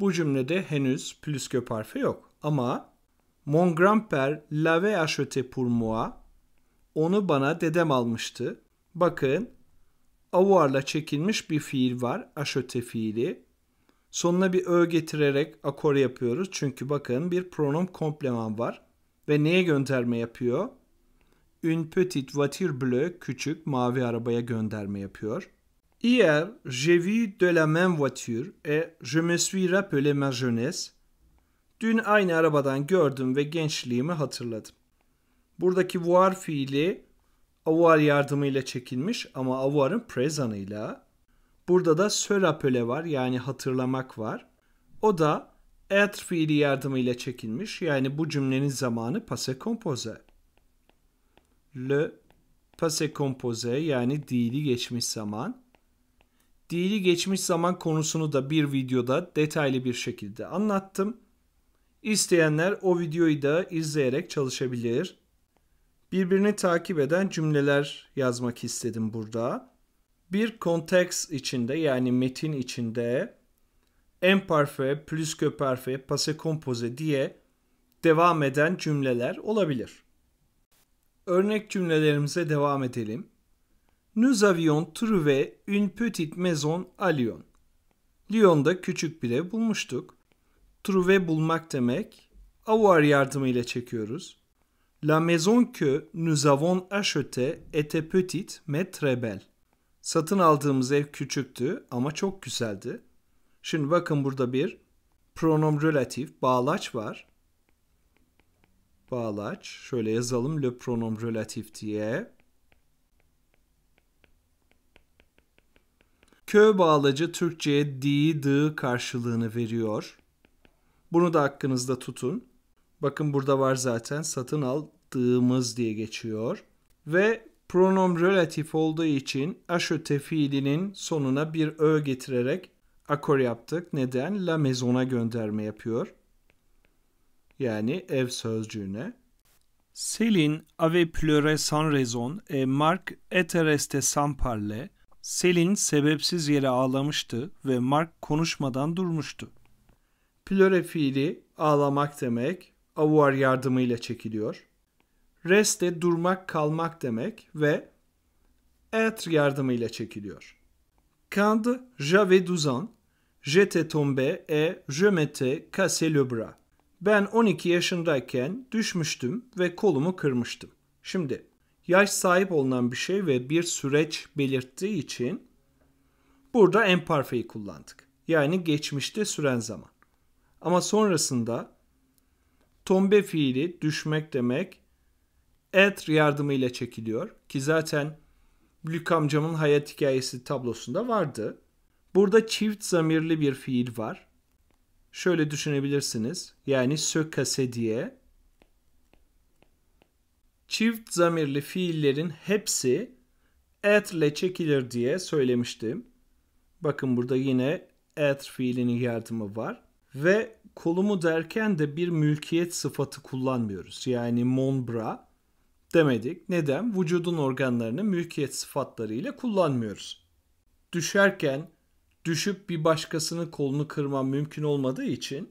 Speaker 1: Bu cümlede henüz plüskö parfe yok ama Mon grand-père l'avait acheté pour moi. Onu bana dedem almıştı. Bakın avuarla çekilmiş bir fiil var. Acheté fiili. Sonuna bir ö getirerek akor yapıyoruz. Çünkü bakın bir pronom kompleman var. Ve neye gönderme yapıyor? une petite voiture bleue küçük mavi arabaya gönderme yapıyor. Hier, j'ai vu de la même voiture et je me suis rappelé ma jeunesse. Dün aynı arabadan gördüm ve gençliğimi hatırladım. Buradaki voir fiili avoir yardımıyla çekilmiş ama amaavoir'ın prezanıyla. Burada da se rappeler var yani hatırlamak var. O da être fiili yardımıyla çekilmiş yani bu cümlenin zamanı passé composé le passé composé yani dili geçmiş zaman. Dili geçmiş zaman konusunu da bir videoda detaylı bir şekilde anlattım. İsteyenler o videoyu da izleyerek çalışabilir. Birbirini takip eden cümleler yazmak istedim burada. Bir konteks içinde yani metin içinde imparfait, plus que parfait, passé composé diye devam eden cümleler olabilir. Örnek cümlelerimize devam edelim. Nous avions trouvé une petite maison à Lyon. Lyon'da küçük bir ev bulmuştuk. Trouver bulmak demek. Avoir yardımıyla çekiyoruz. La maison que nous avons acheté était petite mais très belle. Satın aldığımız ev küçüktü ama çok güzeldi. Şimdi bakın burada bir pronom relatif bağlaç var bağlaç. Şöyle yazalım le pronom relatif diye. Kö bağlacı Türkçe'ye di, dı karşılığını veriyor. Bunu da hakkınızda tutun. Bakın burada var zaten satın aldığımız diye geçiyor. Ve pronom relatif olduğu için aşöte fiilinin sonuna bir ö getirerek akor yaptık. Neden? La Mezona gönderme yapıyor yani ev sözcüğüne. Céline avait pleuré sans raison et Marc était resté sans parler. Selin sebepsiz yere ağlamıştı ve Mark konuşmadan durmuştu. Plöre fiili ağlamak demek, avuar yardımıyla çekiliyor. Reste durmak kalmak demek ve être yardımıyla çekiliyor. Quand j'avais 12 ans, j'étais tombé et je m'étais cassé le bras. Ben 12 yaşındayken düşmüştüm ve kolumu kırmıştım. Şimdi yaş sahip olunan bir şey ve bir süreç belirttiği için burada emparfeyi kullandık. Yani geçmişte süren zaman. Ama sonrasında tombe fiili düşmek demek et yardımıyla çekiliyor ki zaten Lük amcamın hayat hikayesi tablosunda vardı. Burada çift zamirli bir fiil var şöyle düşünebilirsiniz. Yani sökase diye çift zamirli fiillerin hepsi et'le çekilir diye söylemiştim. Bakın burada yine et fiilinin yardımı var. Ve kolumu derken de bir mülkiyet sıfatı kullanmıyoruz. Yani monbra demedik. Neden? Vücudun organlarını mülkiyet sıfatlarıyla kullanmıyoruz. Düşerken düşüp bir başkasının kolunu kırmam mümkün olmadığı için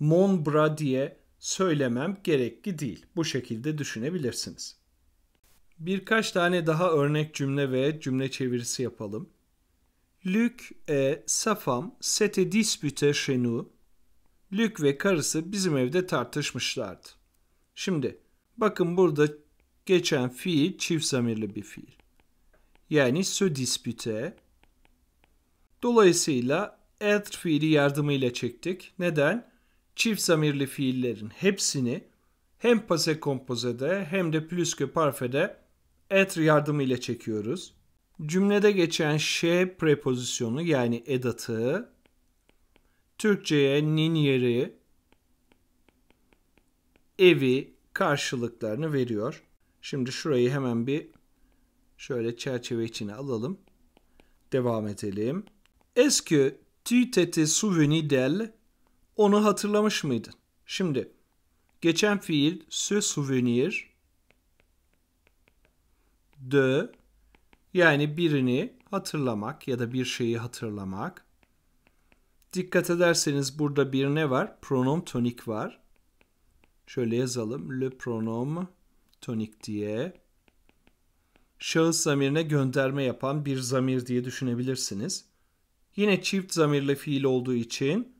Speaker 1: mon bra diye söylemem gerekli değil. Bu şekilde düşünebilirsiniz. Birkaç tane daha örnek cümle ve cümle çevirisi yapalım. Luc e sa femme dispute disputées chez nous. Luc ve karısı bizim evde tartışmışlardı. Şimdi bakın burada geçen fiil çift zamirli bir fiil. Yani se dispute Dolayısıyla add fiili yardımıyla çektik. Neden? Çift zamirli fiillerin hepsini hem passé composé'de hem de plusque parfait'de add yardımıyla çekiyoruz. Cümlede geçen şey prepozisyonu yani edatı Türkçe'ye nin yeri evi karşılıklarını veriyor. Şimdi şurayı hemen bir şöyle çerçeve içine alalım. Devam edelim. Est-ce que tu t'étais souvenu d'elle? Onu hatırlamış mıydın? Şimdi geçen fiil se souvenir de yani birini hatırlamak ya da bir şeyi hatırlamak. Dikkat ederseniz burada bir ne var? Pronom tonik var. Şöyle yazalım. Le pronom tonik diye. Şahıs zamirine gönderme yapan bir zamir diye düşünebilirsiniz. Yine çift zamirli fiil olduğu için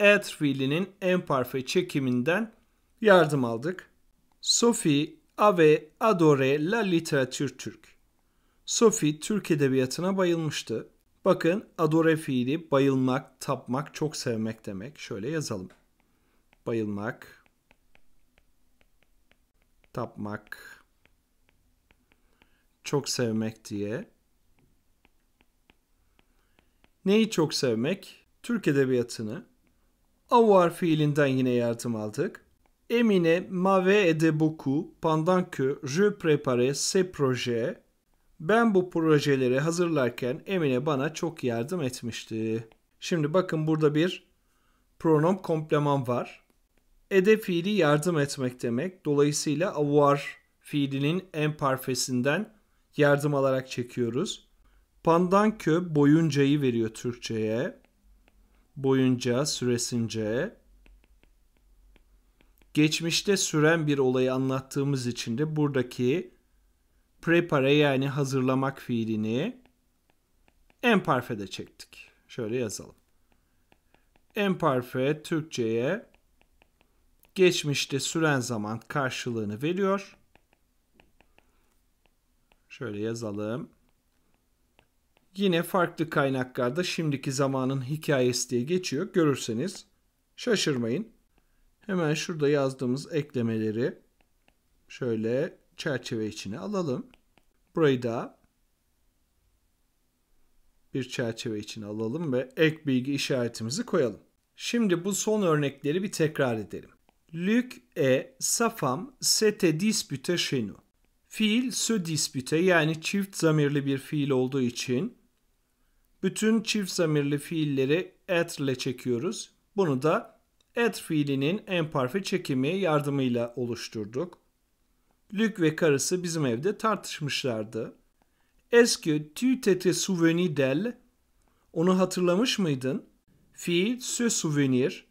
Speaker 1: at fiilinin emparfe çekiminden yardım aldık. Sophie ave adore la literatür Türk. Sophie Türk edebiyatına bayılmıştı. Bakın adore fiili bayılmak, tapmak, çok sevmek demek. Şöyle yazalım. Bayılmak, tapmak, çok sevmek diye Neyi çok sevmek? Türk Edebiyatı'nı. Avoir fiilinden yine yardım aldık. Emine m'avait aidé beaucoup pendant que je préparais ces projets. Ben bu projeleri hazırlarken Emine bana çok yardım etmişti. Şimdi bakın burada bir pronom kompleman var. Ede fiili yardım etmek demek. Dolayısıyla avoir fiilinin en parfesinden yardım alarak çekiyoruz. Pandankö boyuncayı veriyor Türkçe'ye. Boyunca, süresince. Geçmişte süren bir olayı anlattığımız için de buradaki prepare yani hazırlamak fiilini emparfede çektik. Şöyle yazalım. Emparfe Türkçe'ye geçmişte süren zaman karşılığını veriyor. Şöyle yazalım yine farklı kaynaklarda şimdiki zamanın hikayesi diye geçiyor. Görürseniz şaşırmayın. Hemen şurada yazdığımız eklemeleri şöyle çerçeve içine alalım. Burayı da bir çerçeve içine alalım ve ek bilgi işaretimizi koyalım. Şimdi bu son örnekleri bir tekrar edelim. Luc e sa femme s'étaient disputés chez nous. Fiil se dispute yani çift zamirli bir fiil olduğu için bütün çift zamirli fiilleri at ile çekiyoruz. Bunu da at fiilinin emparfi çekimi yardımıyla oluşturduk. Luke ve karısı bizim evde tartışmışlardı. Eski ce que tu t'étais souvenu d'elle? Onu hatırlamış mıydın? Fiil se souvenir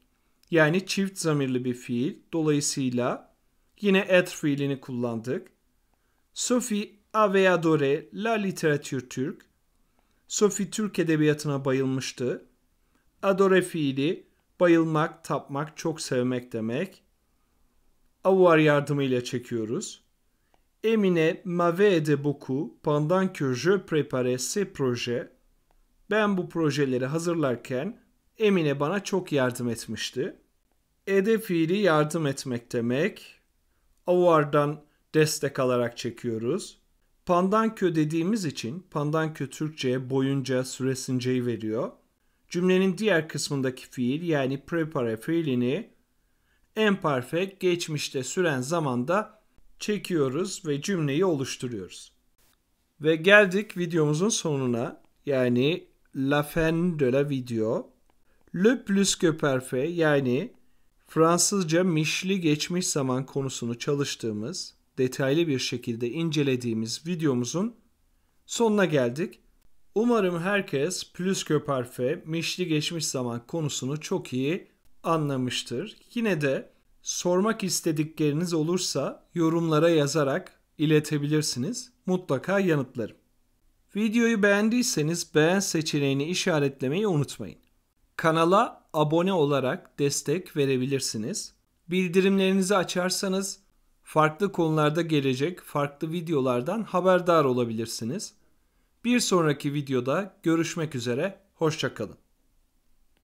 Speaker 1: yani çift zamirli bir fiil. Dolayısıyla yine être fiilini kullandık. Sophie avait adoré la littérature turque. Sofi Türk edebiyatına bayılmıştı. Adore fiili bayılmak, tapmak, çok sevmek demek. Avoir yardımıyla çekiyoruz. Emine m'avait aidé beaucoup pendant que je préparais ce projet. Ben bu projeleri hazırlarken Emine bana çok yardım etmişti. Ede fiili yardım etmek demek. Avar'dan destek alarak çekiyoruz. Pandankö dediğimiz için Pandankö Türkçe'ye boyunca süresinceyi veriyor. Cümlenin diğer kısmındaki fiil yani prepare fiilini en perfect geçmişte süren zamanda çekiyoruz ve cümleyi oluşturuyoruz. Ve geldik videomuzun sonuna yani la fin de la video. Le plus que parfait yani Fransızca mişli geçmiş zaman konusunu çalıştığımız detaylı bir şekilde incelediğimiz videomuzun sonuna geldik. Umarım herkes plüsköparfe, mişli geçmiş zaman konusunu çok iyi anlamıştır. Yine de sormak istedikleriniz olursa yorumlara yazarak iletebilirsiniz. Mutlaka yanıtlarım. Videoyu beğendiyseniz beğen seçeneğini işaretlemeyi unutmayın. Kanala abone olarak destek verebilirsiniz. Bildirimlerinizi açarsanız farklı konularda gelecek farklı videolardan haberdar olabilirsiniz. Bir sonraki videoda görüşmek üzere, hoşçakalın.